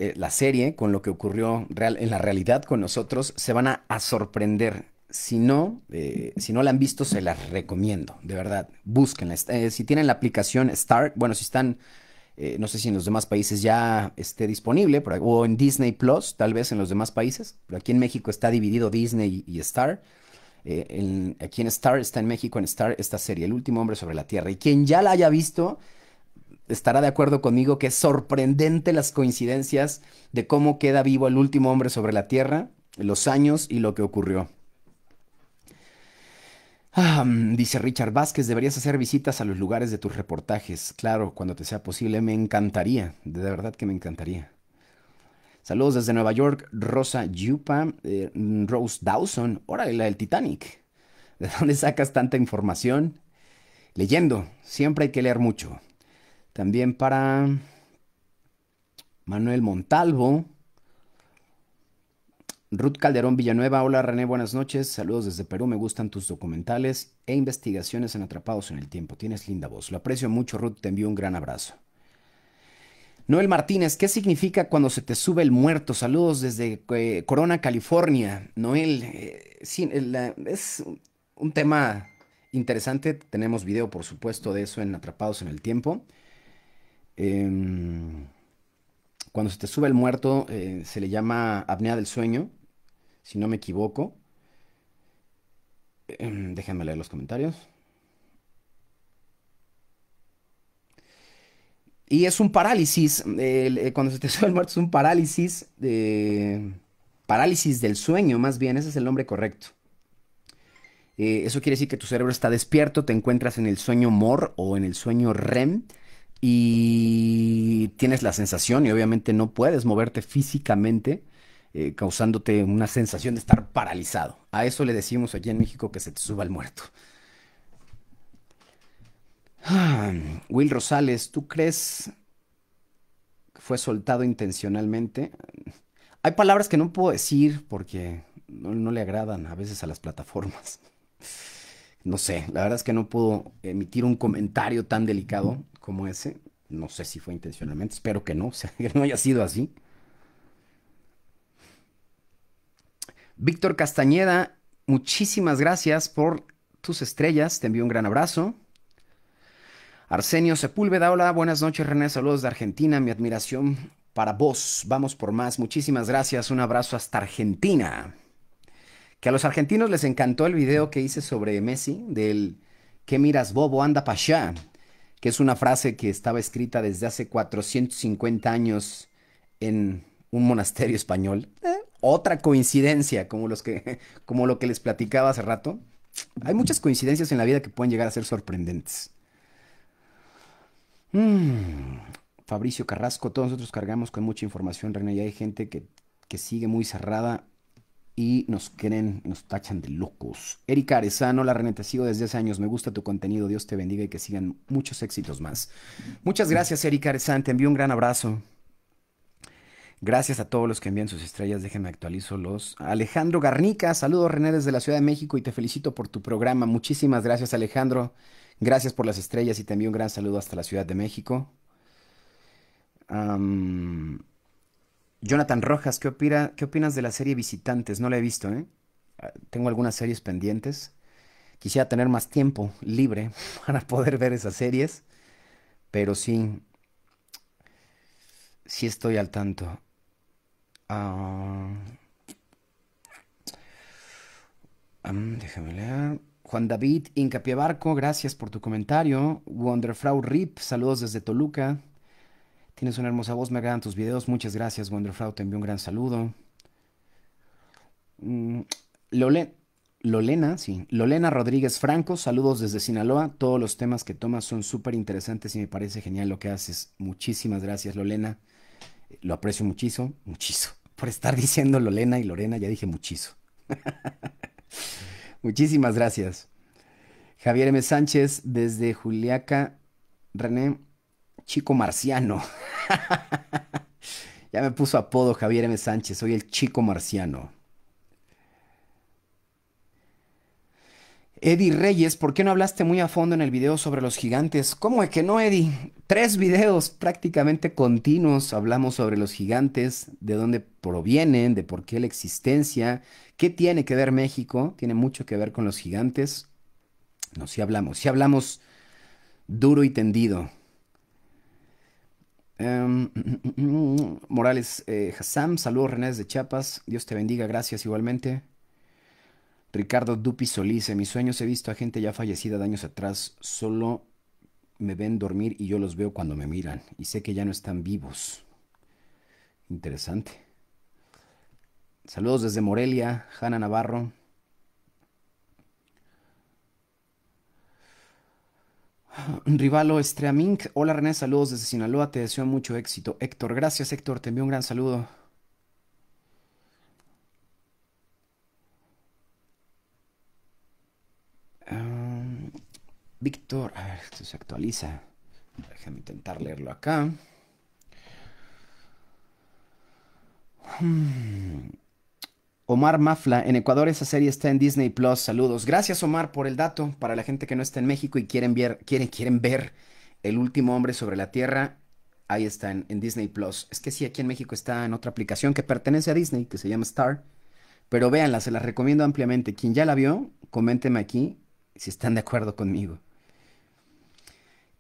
S1: Eh, la serie con lo que ocurrió en la realidad con nosotros, se van a, sorprender. Si no, eh, si no la han visto, se la recomiendo, de verdad. Búsquenla. Eh, si tienen la aplicación Star, bueno, si están, no sé si en los demás países ya esté disponible, o en Disney Plus, tal vez en los demás países, pero aquí en México está dividido Disney y, Star. aquí en Star está en México, en Star, esta serie, El último hombre sobre la Tierra. Y quien ya la haya visto, estará de acuerdo conmigo que es sorprendente las coincidencias de cómo queda vivo el último hombre sobre la Tierra, los años y lo que ocurrió. Ah, dice Richard Vázquez, deberías hacer visitas a los lugares de tus reportajes. Claro, cuando te sea posible, me encantaría. De verdad que me encantaría. Saludos desde Nueva York, Rosa Yupa, eh, Rose Dawson. Órale, la del Titanic. ¿De dónde sacas tanta información? Leyendo, siempre hay que leer mucho. También para Manuel Montalvo. Ruth Calderón Villanueva, hola René, buenas noches. Saludos desde Perú, me gustan tus documentales e investigaciones en Atrapados en el Tiempo. Tienes linda voz. Lo aprecio mucho, Ruth, te envío un gran abrazo. Noel Martínez, ¿qué significa cuando se te sube el muerto? Saludos desde eh, Corona, California. Noel, eh, es un tema interesante. Tenemos video, por supuesto, de eso en Atrapados en el Tiempo. Em, cuando se te sube el muerto eh, se le llama apnea del sueño, si no me equivoco. Em, déjenme leer los comentarios. Y es un parálisis, eh, cuando se te sube el muerto es un parálisis, parálisis del sueño más bien, ese es el nombre correcto. Eh, eso quiere decir que tu cerebro está despierto, te encuentras en el sueño MOR o en el sueño REM, y tienes la sensación y obviamente no puedes moverte físicamente. Eh, causándote una sensación de estar paralizado. A eso le decimos aquí en México que se te suba el muerto. Will Rosales, ¿tú crees que fue soltado intencionalmente? Hay palabras que no puedo decir porque no, le agradan a veces a las plataformas. No sé, la verdad es que no puedo emitir un comentario tan delicado como ese. No sé si fue intencionalmente, espero que no, o sea, que no haya sido así. Víctor Castañeda, muchísimas gracias por tus estrellas, te envío un gran abrazo. Arsenio Sepúlveda, hola, buenas noches René, saludos de Argentina, mi admiración para vos, vamos por más, muchísimas gracias, un abrazo hasta Argentina. Que a los argentinos les encantó el video que hice sobre Messi, del ¿Qué miras, Bobo? Anda pa' allá que es una frase que estaba escrita desde hace 450 años en un monasterio español. Eh, otra coincidencia, como, los que, como lo que les platicaba hace rato. Hay muchas coincidencias en la vida que pueden llegar a ser sorprendentes. Mm, Fabricio Carrasco, todos nosotros cargamos con mucha información, Reina, y hay gente que, que sigue muy cerrada y nos creen, nos tachan de locos. Erika Arezano, la te sigo desde hace años. Me gusta tu contenido. Dios te bendiga y que sigan muchos éxitos más. Muchas gracias, Erika Arezano Te envío un gran abrazo. Gracias a todos los que envían sus estrellas. Déjenme actualizo los. Alejandro Garnica, saludos René desde la Ciudad de México y te felicito por tu programa. Muchísimas gracias, Alejandro. Gracias por las estrellas y te envío un gran saludo hasta la Ciudad de México. Jonathan Rojas, ¿qué, opina, ¿qué opinas de la serie Visitantes? No la he visto, ¿eh? Ah, tengo algunas series pendientes. Quisiera tener más tiempo libre para poder ver esas series, pero sí, sí estoy al tanto. Ah, mm, déjame leer. Juan David Incapié gracias por tu comentario. Wonderfrau Rip, saludos desde Toluca. Tienes una hermosa voz, me agradan tus videos. Muchas gracias, Wonderfrau. Te envío un gran saludo. Mm, Lolena, sí. Lolena Rodríguez Franco, saludos desde Sinaloa. Todos los temas que tomas son súper interesantes y me parece genial lo que haces. Muchísimas gracias, Lolena. Lo aprecio muchísimo, muchísimo. Por estar diciendo Lolena y Lorena, ya dije muchísimo. Muchísimas gracias. Javier M. Sánchez, desde Juliaca. René, Chico Marciano. ya me puso apodo Javier M. Sánchez, soy el Chico Marciano. Eddie Reyes, ¿por qué no hablaste muy a fondo en el video sobre los gigantes? ¿Cómo es que no, Eddie? Tres videos prácticamente continuos hablamos sobre los gigantes, de dónde provienen, de por qué la existencia, qué tiene que ver México, tiene mucho que ver con los gigantes. No, si hablamos, Si hablamos duro y tendido. Em, Morales eh, Hassam, saludos René de Chiapas, Dios te bendiga, gracias igualmente. Ricardo Dupi Solís, en mis sueños he visto a gente ya fallecida de años atrás, solo me ven dormir y yo los veo cuando me miran y sé que ya no están vivos. Interesante. Saludos desde Morelia, Hanna Navarro. Rivalo Estreamink, hola René, saludos desde Sinaloa, te deseo mucho éxito. Héctor, gracias Héctor, te envío un gran saludo. Ah, Víctor, a ver, esto se actualiza. Déjame intentar leerlo acá. Hmm. Omar Mafla, en Ecuador esa serie está en Disney Plus. Saludos. Gracias, Omar, por el dato. Para la gente que no está en México y quieren ver, quieren, quieren ver El último hombre sobre la Tierra, ahí está en, Disney Plus. Es que sí, aquí en México está en otra aplicación que pertenece a Disney, que se llama Star. Pero véanla, se las recomiendo ampliamente. Quien ya la vio, coménteme aquí si están de acuerdo conmigo.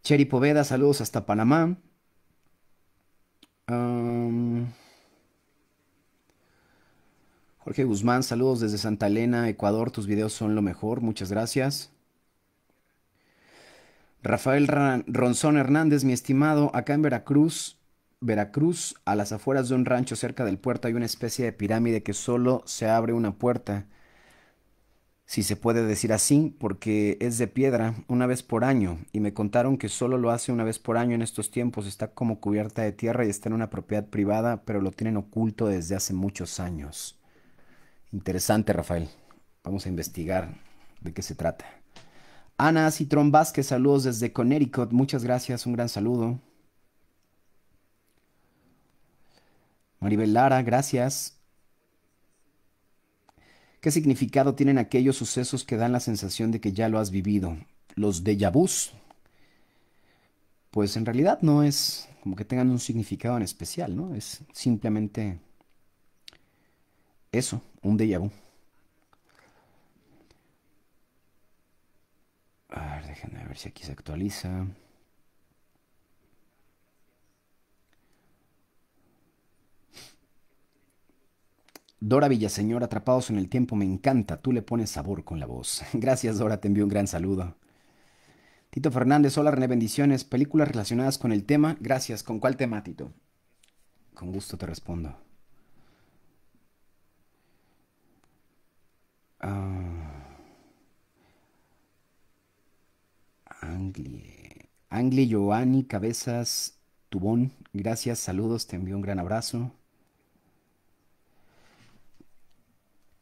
S1: Cherry Poveda, saludos hasta Panamá. Um, Jorge Guzmán, saludos desde Santa Elena, Ecuador. Tus videos son lo mejor. Muchas gracias. Rafael Ronzón Hernández, mi estimado, acá en Veracruz, Veracruz, a las afueras de un rancho cerca del puerto hay una especie de pirámide que solo se abre una puerta, si se puede decir así, porque es de piedra una vez por año, y me contaron que solo lo hace una vez por año en estos tiempos, está como cubierta de tierra y está en una propiedad privada, pero lo tienen oculto desde hace muchos años. Interesante, Rafael. Vamos a investigar de qué se trata. Ana Citrón Vázquez, saludos desde Connecticut. Muchas gracias, un gran saludo. Maribel Lara, gracias. ¿Qué significado tienen aquellos sucesos que dan la sensación de que ya lo has vivido? Los de vus. Pues en realidad no es como que tengan un significado en especial, ¿no? Es simplemente eso, un déjà vu. A ver, déjenme ver si aquí se actualiza. Dora Villaseñor, Atrapados en el Tiempo, me encanta. Tú le pones sabor con la voz. Gracias, Dora, te envío un gran saludo. Tito Fernández, hola René, bendiciones. Películas relacionadas con el tema. Gracias. ¿Con cuál tema, Tito? Con gusto te respondo. Ah. Anglie. Giovanni Cabezas Tubón. Gracias, saludos, te envío un gran abrazo.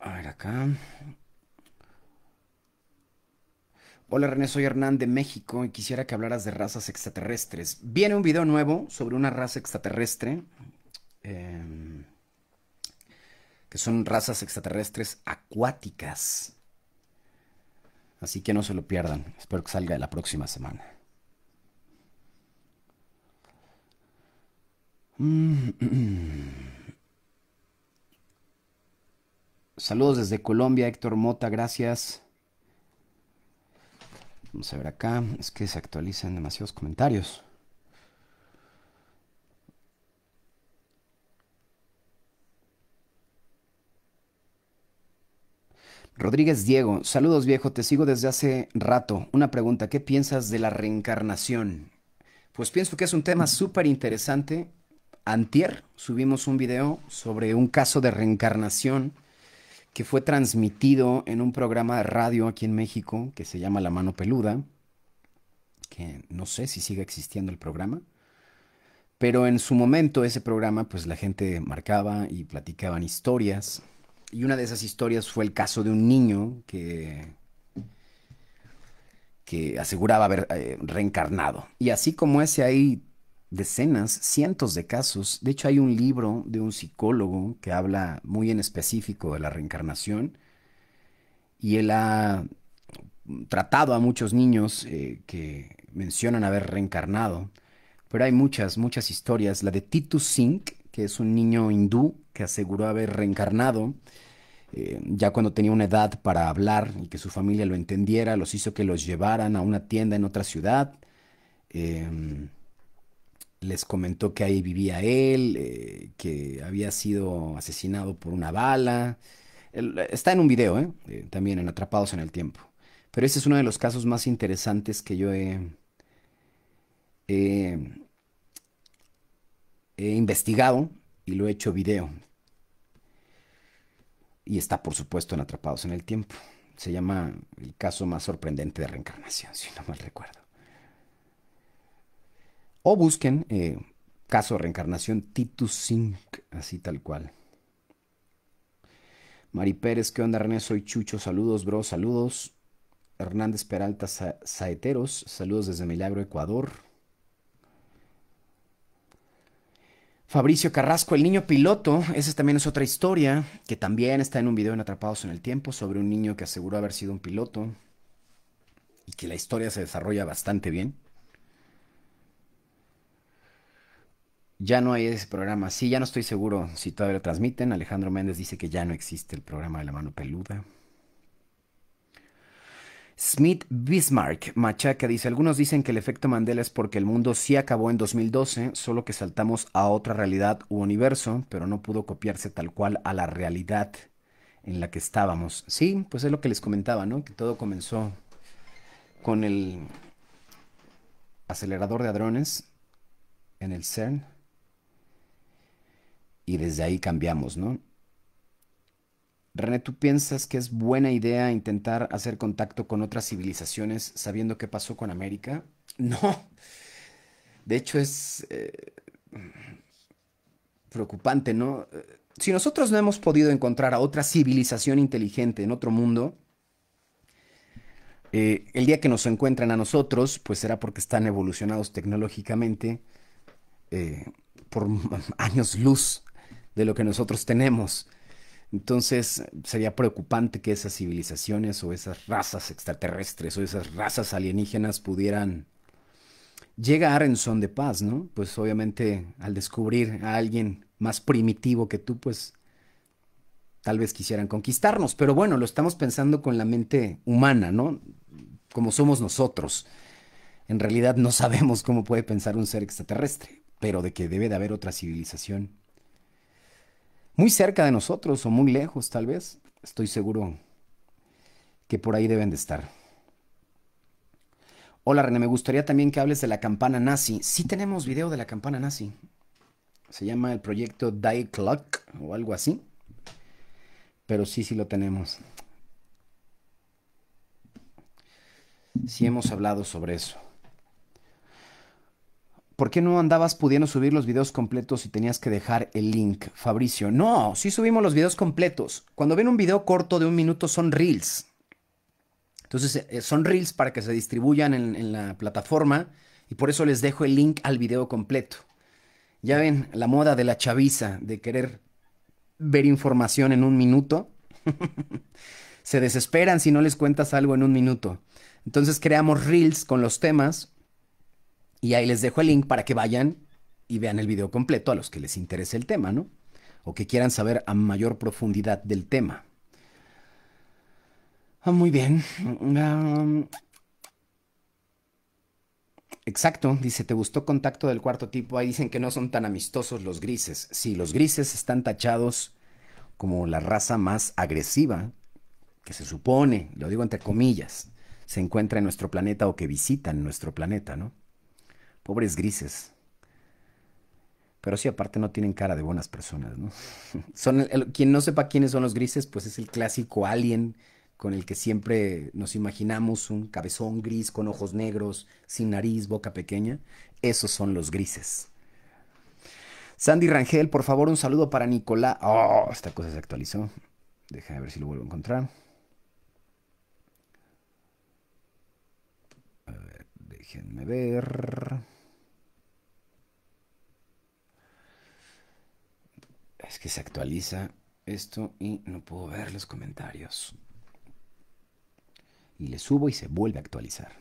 S1: A ver acá. Hola René, soy Hernán de México y quisiera que hablaras de razas extraterrestres. Viene un video nuevo sobre una raza extraterrestre. Em, que son razas extraterrestres acuáticas. Así que no se lo pierdan. Espero que salga la próxima semana. Mm. Saludos desde Colombia, Héctor Mota, gracias. Vamos a ver acá, es que se actualizan demasiados comentarios. Rodríguez Diego, saludos viejo, te sigo desde hace rato. Una pregunta, ¿qué piensas de la reencarnación? Pues pienso que es un tema súper interesante. Antier subimos un video sobre un caso de reencarnación que fue transmitido en un programa de radio aquí en México que se llama La Mano Peluda, que no sé si sigue existiendo el programa, pero en su momento ese programa pues la gente marcaba y platicaban historias y una de esas historias fue el caso de un niño que, que aseguraba haber eh, reencarnado. Y así como ese hay decenas, cientos de casos. De hecho hay un libro de un psicólogo que habla muy en específico de la reencarnación y él ha tratado a muchos niños eh, que mencionan haber reencarnado, pero hay muchas, muchas historias. La de Titus Sink que es un niño hindú que aseguró haber reencarnado eh, ya cuando tenía una edad para hablar y que su familia lo entendiera, los hizo que los llevaran a una tienda en otra ciudad. Em, les comentó que ahí vivía él, eh, que había sido asesinado por una bala. está en un video, eh, también en Atrapados en el Tiempo. Pero ese es uno de los casos más interesantes que yo he he investigado y lo he hecho video. Y está, por supuesto, en Atrapados en el Tiempo. Se llama el caso más sorprendente de reencarnación, si no mal recuerdo. O busquen eh, caso de reencarnación Titus Sink, así tal cual. Mari Pérez, ¿qué onda René? Soy Chucho, saludos, bro, saludos. Hernández Peralta Saeteros, saludos desde Milagro, Ecuador. Fabricio Carrasco, el niño piloto, esa también es otra historia, que también está en un video en Atrapados en el Tiempo, sobre un niño que aseguró haber sido un piloto y que la historia se desarrolla bastante bien. Ya no hay ese programa. Sí, ya no estoy seguro si todavía lo transmiten. Alejandro Méndez dice que ya no existe el programa de la mano peluda. Smith Bismarck machaca, dice, algunos dicen que el efecto Mandela es porque el mundo sí acabó en 2012, solo que saltamos a otra realidad u universo, pero no pudo copiarse tal cual a la realidad en la que estábamos. Sí, pues es lo que les comentaba, ¿no? Que todo comenzó con el acelerador de hadrones en el CERN y desde ahí cambiamos, ¿no? René, ¿tú piensas que es buena idea intentar hacer contacto con otras civilizaciones sabiendo qué pasó con América? No. De hecho, es eh, preocupante, ¿no? Si nosotros no hemos podido encontrar a otra civilización inteligente en otro mundo, eh, el día que nos encuentren a nosotros, pues será porque están evolucionados tecnológicamente eh, por años luz de lo que nosotros tenemos. Entonces sería preocupante que esas civilizaciones o esas razas extraterrestres o esas razas alienígenas pudieran llegar en son de paz, ¿no? Pues obviamente al descubrir a alguien más primitivo que tú, pues tal vez quisieran conquistarnos, pero bueno, lo estamos pensando con la mente humana, ¿no? Como somos nosotros. En realidad no sabemos cómo puede pensar un ser extraterrestre, pero de que debe de haber otra civilización muy cerca de nosotros o muy lejos tal vez, estoy seguro que por ahí deben de estar. Hola René, me gustaría también que hables de la campana nazi. Sí tenemos video de la campana nazi. Se llama el proyecto Die Clock o algo así. Pero sí, sí lo tenemos. Sí hemos hablado sobre eso. ¿por qué no andabas pudiendo subir los videos completos y tenías que dejar el link, Fabricio? No, sí subimos los videos completos. Cuando ven un video corto de un minuto son reels. Entonces eh, son reels para que se distribuyan en, en la plataforma y por eso les dejo el link al video completo. Ya ven la moda de la chaviza, de querer ver información en un minuto. se desesperan si no les cuentas algo en un minuto. Entonces creamos reels con los temas y ahí les dejo el link para que vayan y vean el video completo a los que les interese el tema, ¿no? O que quieran saber a mayor profundidad del tema. Ah, muy bien. Ah, exacto, dice, ¿te gustó contacto del cuarto tipo? Ahí dicen que no son tan amistosos los grises. Sí, los grises están tachados como la raza más agresiva, que se supone, lo digo entre comillas, se encuentra en nuestro planeta o que visitan nuestro planeta, ¿no? Pobres grises. Pero sí, aparte no tienen cara de buenas personas, ¿no? Son quien no sepa quiénes son los grises, pues es el clásico alien con el que siempre nos imaginamos un cabezón gris con ojos negros, sin nariz, boca pequeña. Esos son los grises. Sandy Rangel, por favor, un saludo para Nicolás. Oh, esta cosa se actualizó. de ver si lo vuelvo a encontrar. Déjenme ver. Es que se actualiza esto y no puedo ver los comentarios. Y le subo y se vuelve a actualizar.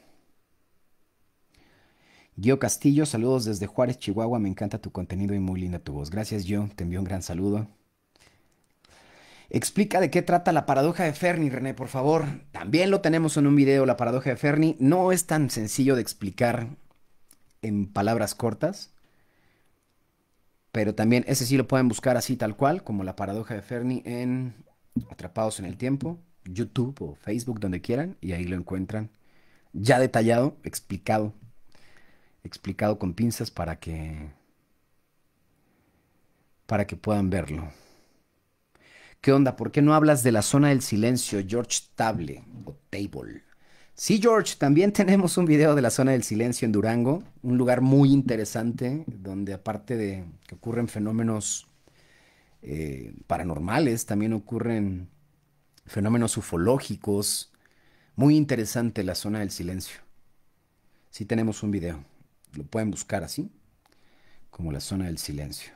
S1: Gio Castillo, saludos desde Juárez, Chihuahua. Me encanta tu contenido y muy linda tu voz. Gracias, yo. Te envío un gran saludo. Explica de qué trata la paradoja de Fermi, René, por favor. También lo tenemos en un video, la paradoja de Fermi. No es tan sencillo de explicar en palabras cortas, pero también ese sí lo pueden buscar así tal cual, como la paradoja de Fermi en Atrapados en el Tiempo, YouTube o Facebook, donde quieran, y ahí lo encuentran ya detallado, explicado, explicado con pinzas para que para que puedan verlo. ¿Qué onda? ¿Por qué no hablas de la zona del silencio, George Table o Table? Sí, George, también tenemos un video de la zona del silencio en Durango, un lugar muy interesante donde aparte de que ocurren fenómenos eh, paranormales, también ocurren fenómenos ufológicos. Muy interesante la zona del silencio. Sí tenemos un video, lo pueden buscar así, como la zona del silencio.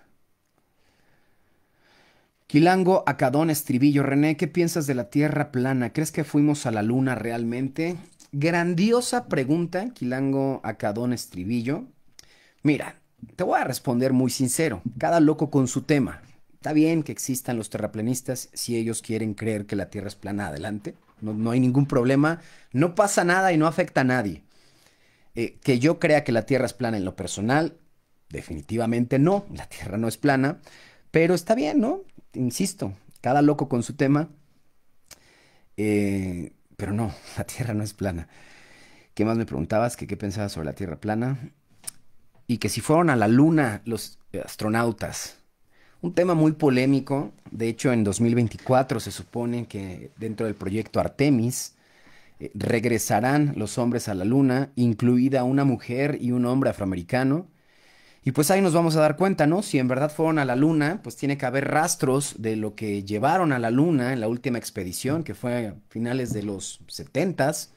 S1: Quilango, Acadón, Estribillo. René, ¿qué piensas de la Tierra plana? ¿Crees que fuimos a la Luna realmente? Grandiosa pregunta, Quilango, Acadón, Estribillo. Mira, te voy a responder muy sincero. Cada loco con su tema. Está bien que existan los terraplanistas si ellos quieren creer que la Tierra es plana. Adelante. No, hay ningún problema. No pasa nada y no afecta a nadie. Eh, que yo crea que la Tierra es plana en lo personal, definitivamente no. La Tierra no es plana. Pero está bien, ¿no? insisto, cada loco con su tema, eh, pero no, la Tierra no es plana. ¿Qué más me preguntabas? qué pensabas sobre la Tierra plana? Y que si fueron a la Luna los astronautas. Un tema muy polémico. De hecho, en 2024 se supone que dentro del proyecto Artemis eh, regresarán los hombres a la Luna, incluida una mujer y un hombre afroamericano. Y pues ahí nos vamos a dar cuenta, ¿no? Si en verdad fueron a la Luna, pues tiene que haber rastros de lo que llevaron a la Luna en la última expedición, que fue a finales de los setentas.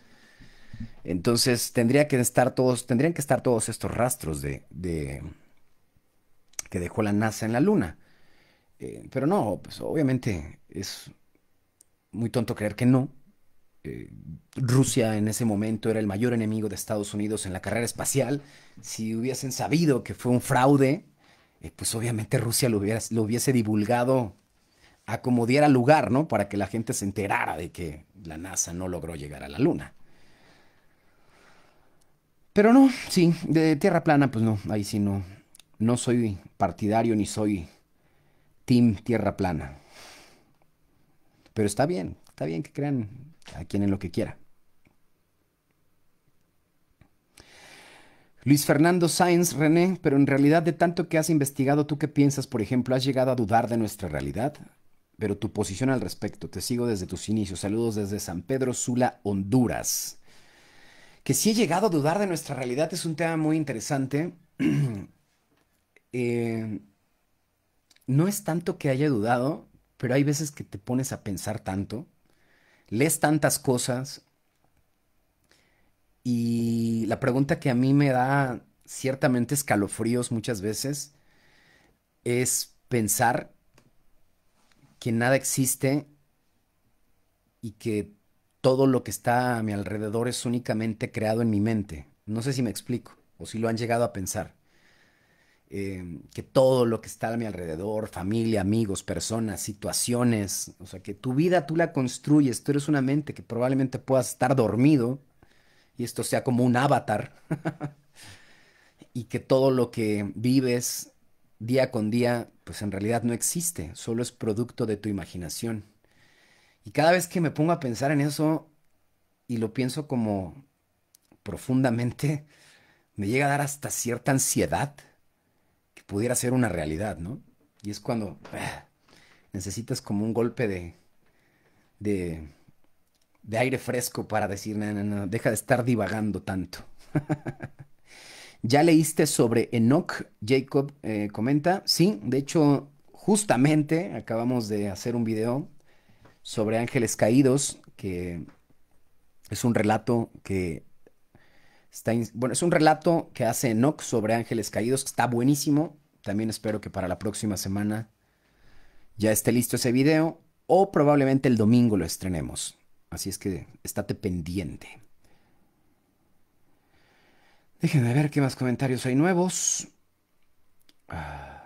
S1: Entonces tendría que estar todos, tendrían que estar todos estos rastros de, de que dejó la NASA en la Luna. Eh, pero no, pues obviamente es muy tonto creer que no. Eh, Rusia en ese momento era el mayor enemigo de Estados Unidos en la carrera espacial. Si hubiesen sabido que fue un fraude, eh, pues obviamente Rusia lo, hubiera, lo hubiese divulgado a como diera lugar, ¿no? Para que la gente se enterara de que la NASA no logró llegar a la Luna. Pero no, sí, de tierra plana, pues no, ahí sí no. No soy partidario ni soy team tierra plana. Pero está bien, está bien que crean a quien en lo que quiera. Luis Fernando Sáenz, René, pero en realidad de tanto que has investigado, ¿tú qué piensas, por ejemplo? ¿Has llegado a dudar de nuestra realidad? Pero tu posición al respecto, te sigo desde tus inicios. Saludos desde San Pedro Sula, Honduras. Que si he llegado a dudar de nuestra realidad es un tema muy interesante. Eh, no es tanto que haya dudado, pero hay veces que te pones a pensar tanto, lees tantas cosas, y la pregunta que a mí me da ciertamente escalofríos muchas veces es pensar que nada existe y que todo lo que está a mi alrededor es únicamente creado en mi mente. No sé si me explico o si lo han llegado a pensar. Eh, que todo lo que está a mi alrededor, familia, amigos, personas, situaciones, o sea, que tu vida tú la construyes, tú eres una mente que probablemente puedas estar dormido y esto sea como un avatar y que todo lo que vives día con día, pues en realidad no existe, solo es producto de tu imaginación. Y cada vez que me pongo a pensar en eso y lo pienso como profundamente, me llega a dar hasta cierta ansiedad que pudiera ser una realidad, ¿no? Y es cuando ¡ah! necesitas como un golpe de, de de aire fresco para decir, no, no, deja de estar divagando tanto. ¿Ya leíste sobre Enoch? Jacob eh, comenta, sí, de hecho, justamente acabamos de hacer un video sobre Ángeles Caídos, que es un relato que está, bueno, es un relato que hace Enoch sobre Ángeles Caídos, que está buenísimo. También espero que para la próxima semana ya esté listo ese video o probablemente el domingo lo estrenemos. Así es que estate pendiente. Déjenme ver qué más comentarios hay nuevos. Ah.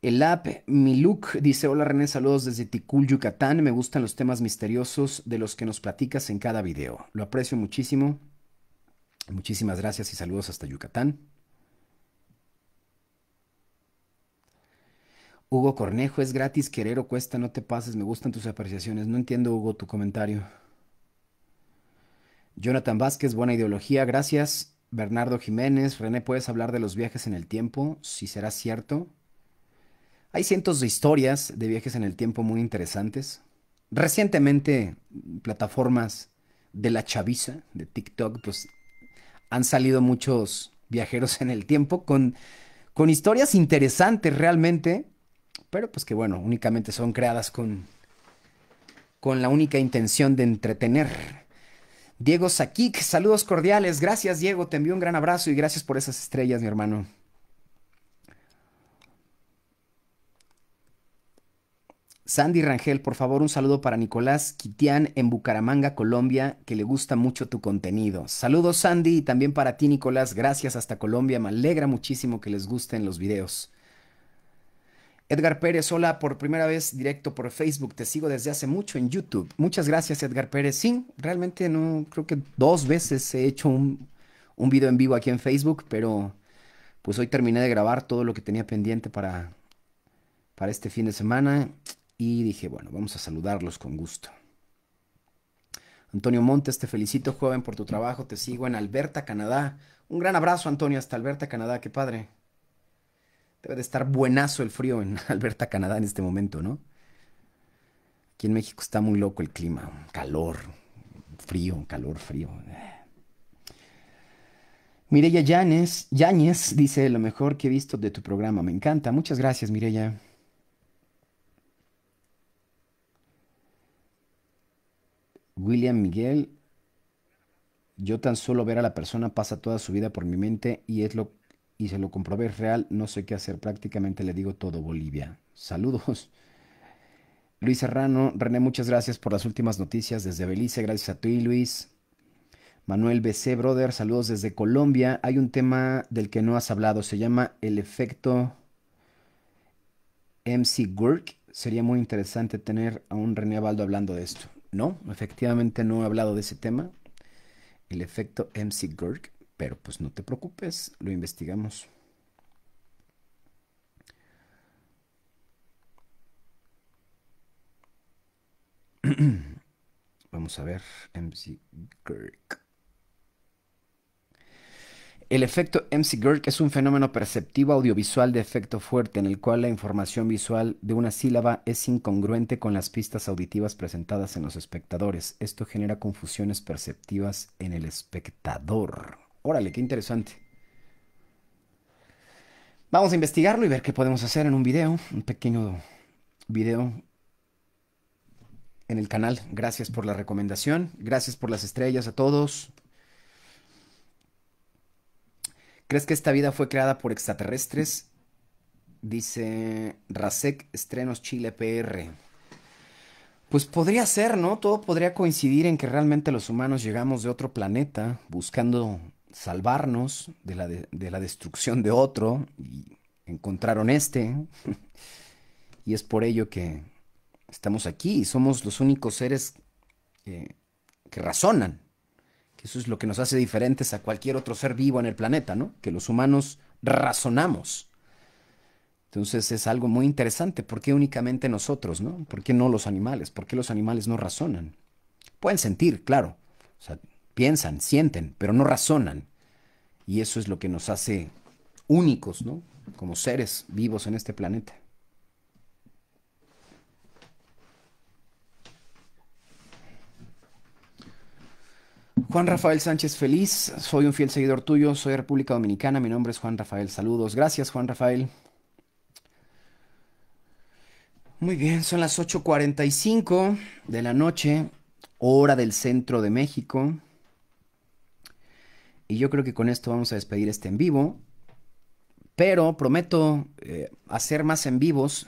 S1: El app Miluk dice: Hola René, saludos desde Tikul, Yucatán. Me gustan los temas misteriosos de los que nos platicas en cada video. Lo aprecio muchísimo. Muchísimas gracias y saludos hasta Yucatán. Hugo Cornejo, es gratis, querer o cuesta, no te pases, me gustan tus apreciaciones. No entiendo, Hugo, tu comentario. Jonathan Vázquez, buena ideología, gracias. Bernardo Jiménez, René, ¿puedes hablar de los viajes en el tiempo? Si será cierto. Hay cientos de historias de viajes en el tiempo muy interesantes. Recientemente, plataformas de la chaviza, de TikTok, pues han salido muchos viajeros en el tiempo con, con historias interesantes realmente pero pues que bueno, únicamente son creadas con, con la única intención de entretener. Diego Sakik, saludos cordiales, gracias Diego, te envío un gran abrazo y gracias por esas estrellas, mi hermano. Sandy Rangel, por favor, un saludo para Nicolás Quitian en Bucaramanga, Colombia, que le gusta mucho tu contenido. Saludos, Sandy, y también para ti, Nicolás. Gracias hasta Colombia. Me alegra muchísimo que les gusten los videos. Edgar Pérez, hola, por primera vez directo por Facebook, te sigo desde hace mucho en YouTube. Muchas gracias, Edgar Pérez. Sí, realmente no, creo que dos veces he hecho un, video en vivo aquí en Facebook, pero pues hoy terminé de grabar todo lo que tenía pendiente para, para este fin de semana y dije, bueno, vamos a saludarlos con gusto. Antonio Montes, te felicito, joven, por tu trabajo, te sigo en Alberta, Canadá. Un gran abrazo, Antonio, hasta Alberta, Canadá, qué padre. Debe de estar buenazo el frío en Alberta, Canadá en este momento, ¿no? Aquí en México está muy loco el clima, calor, frío, calor, frío. Mireya Yáñez dice lo mejor que he visto de tu programa, me encanta. Muchas gracias, Mireya. William Miguel, yo tan solo ver a la persona pasa toda su vida por mi mente y es lo y se lo comprobé es real, no sé qué hacer, prácticamente le digo todo Bolivia. Saludos. Luis Serrano, René, muchas gracias por las últimas noticias desde Belice, gracias a ti Luis. Manuel BC, brother, saludos desde Colombia. Hay un tema del que no has hablado, se llama el efecto MC Gurk. Sería muy interesante tener a un René Abaldo hablando de esto. No, efectivamente no he hablado de ese tema, el efecto MC Gurk. Pero pues no te preocupes, lo investigamos. Vamos a ver, MC Girk. El efecto MC Girk es un fenómeno perceptivo audiovisual de efecto fuerte en el cual la información visual de una sílaba es incongruente con las pistas auditivas presentadas en los espectadores. Esto genera confusiones perceptivas en el espectador. Órale, qué interesante. Vamos a investigarlo y ver qué podemos hacer en un video, un pequeño video en el canal. Gracias por la recomendación, gracias por las estrellas a todos. ¿Crees que esta vida fue creada por extraterrestres? Dice Rasek Estrenos Chile PR. Pues podría ser, ¿no? Todo podría coincidir en que realmente los humanos llegamos de otro planeta buscando salvarnos de la, de, la destrucción de otro y encontraron este. y es por ello que estamos aquí y somos los únicos seres eh, que, razonan. Que eso es lo que nos hace diferentes a cualquier otro ser vivo en el planeta, ¿no? Que los humanos razonamos. Entonces es algo muy interesante. ¿Por qué únicamente nosotros, no? ¿Por qué no los animales? ¿Por qué los animales no razonan? Pueden sentir, claro. O sea, piensan, sienten, pero no razonan. Y eso es lo que nos hace únicos, ¿no? Como seres vivos en este planeta. Juan Rafael Sánchez Feliz, soy un fiel seguidor tuyo, soy de República Dominicana, mi nombre es Juan Rafael, saludos, gracias Juan Rafael. Muy bien, son las 8.45 de la noche, hora del centro de México. Y yo creo que con esto vamos a despedir este en vivo. Pero prometo eh, hacer más en vivos.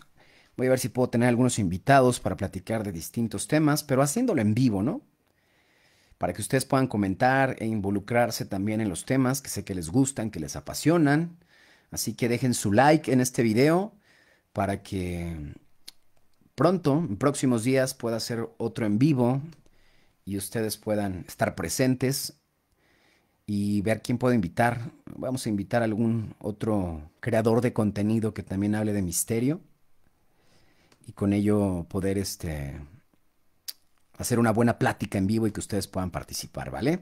S1: Voy a ver si puedo tener algunos invitados para platicar de distintos temas, pero haciéndolo en vivo, ¿no? Para que ustedes puedan comentar e involucrarse también en los temas que sé que les gustan, que les apasionan. Así que dejen su like en este video para que pronto, en próximos días, pueda hacer otro en vivo y ustedes puedan estar presentes y ver quién puedo invitar. Vamos a invitar a algún otro creador de contenido que también hable de misterio y con ello poder este, hacer una buena plática en vivo y que ustedes puedan participar, ¿vale?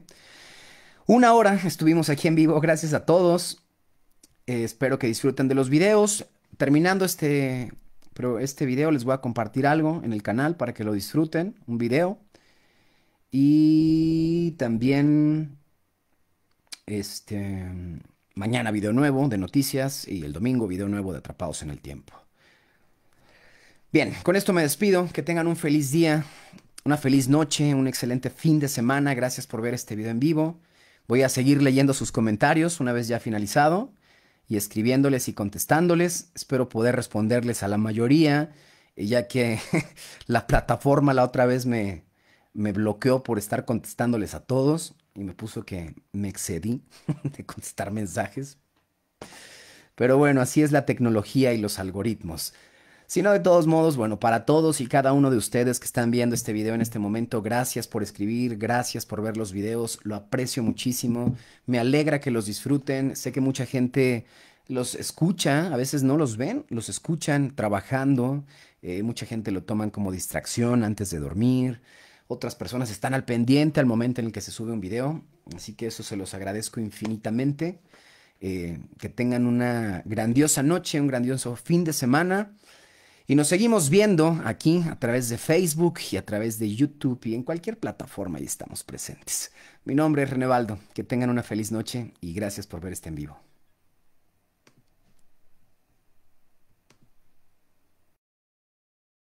S1: Una hora estuvimos aquí en vivo, gracias a todos. Eh, espero que disfruten de los videos. Terminando este, pero este video les voy a compartir algo en el canal para que lo disfruten, un video. Y también este, mañana video nuevo de noticias y el domingo video nuevo de Atrapados en el Tiempo. Bien, con esto me despido. Que tengan un feliz día, una feliz noche, un excelente fin de semana. Gracias por ver este video en vivo. Voy a seguir leyendo sus comentarios una vez ya finalizado y escribiéndoles y contestándoles. Espero poder responderles a la mayoría, eh, ya que la plataforma la otra vez me, me bloqueó por estar contestándoles a todos y me puso que me excedí de contestar mensajes. Pero bueno, así es la tecnología y los algoritmos. Sino de todos modos, bueno, para todos y cada uno de ustedes que están viendo este video en este momento, gracias por escribir, gracias por ver los videos, lo aprecio muchísimo, me alegra que los disfruten, sé que mucha gente los escucha, a veces no los ven, los escuchan trabajando, eh, mucha gente lo toman como distracción antes de dormir, otras personas están al pendiente al momento en el que se sube un video. Así que eso se los agradezco infinitamente. Eh, que tengan una grandiosa noche, un grandioso fin de semana. Y nos seguimos viendo aquí a través de Facebook y a través de YouTube y en cualquier plataforma y estamos presentes. Mi nombre es Renevaldo. Que tengan una feliz noche y gracias por ver este en vivo.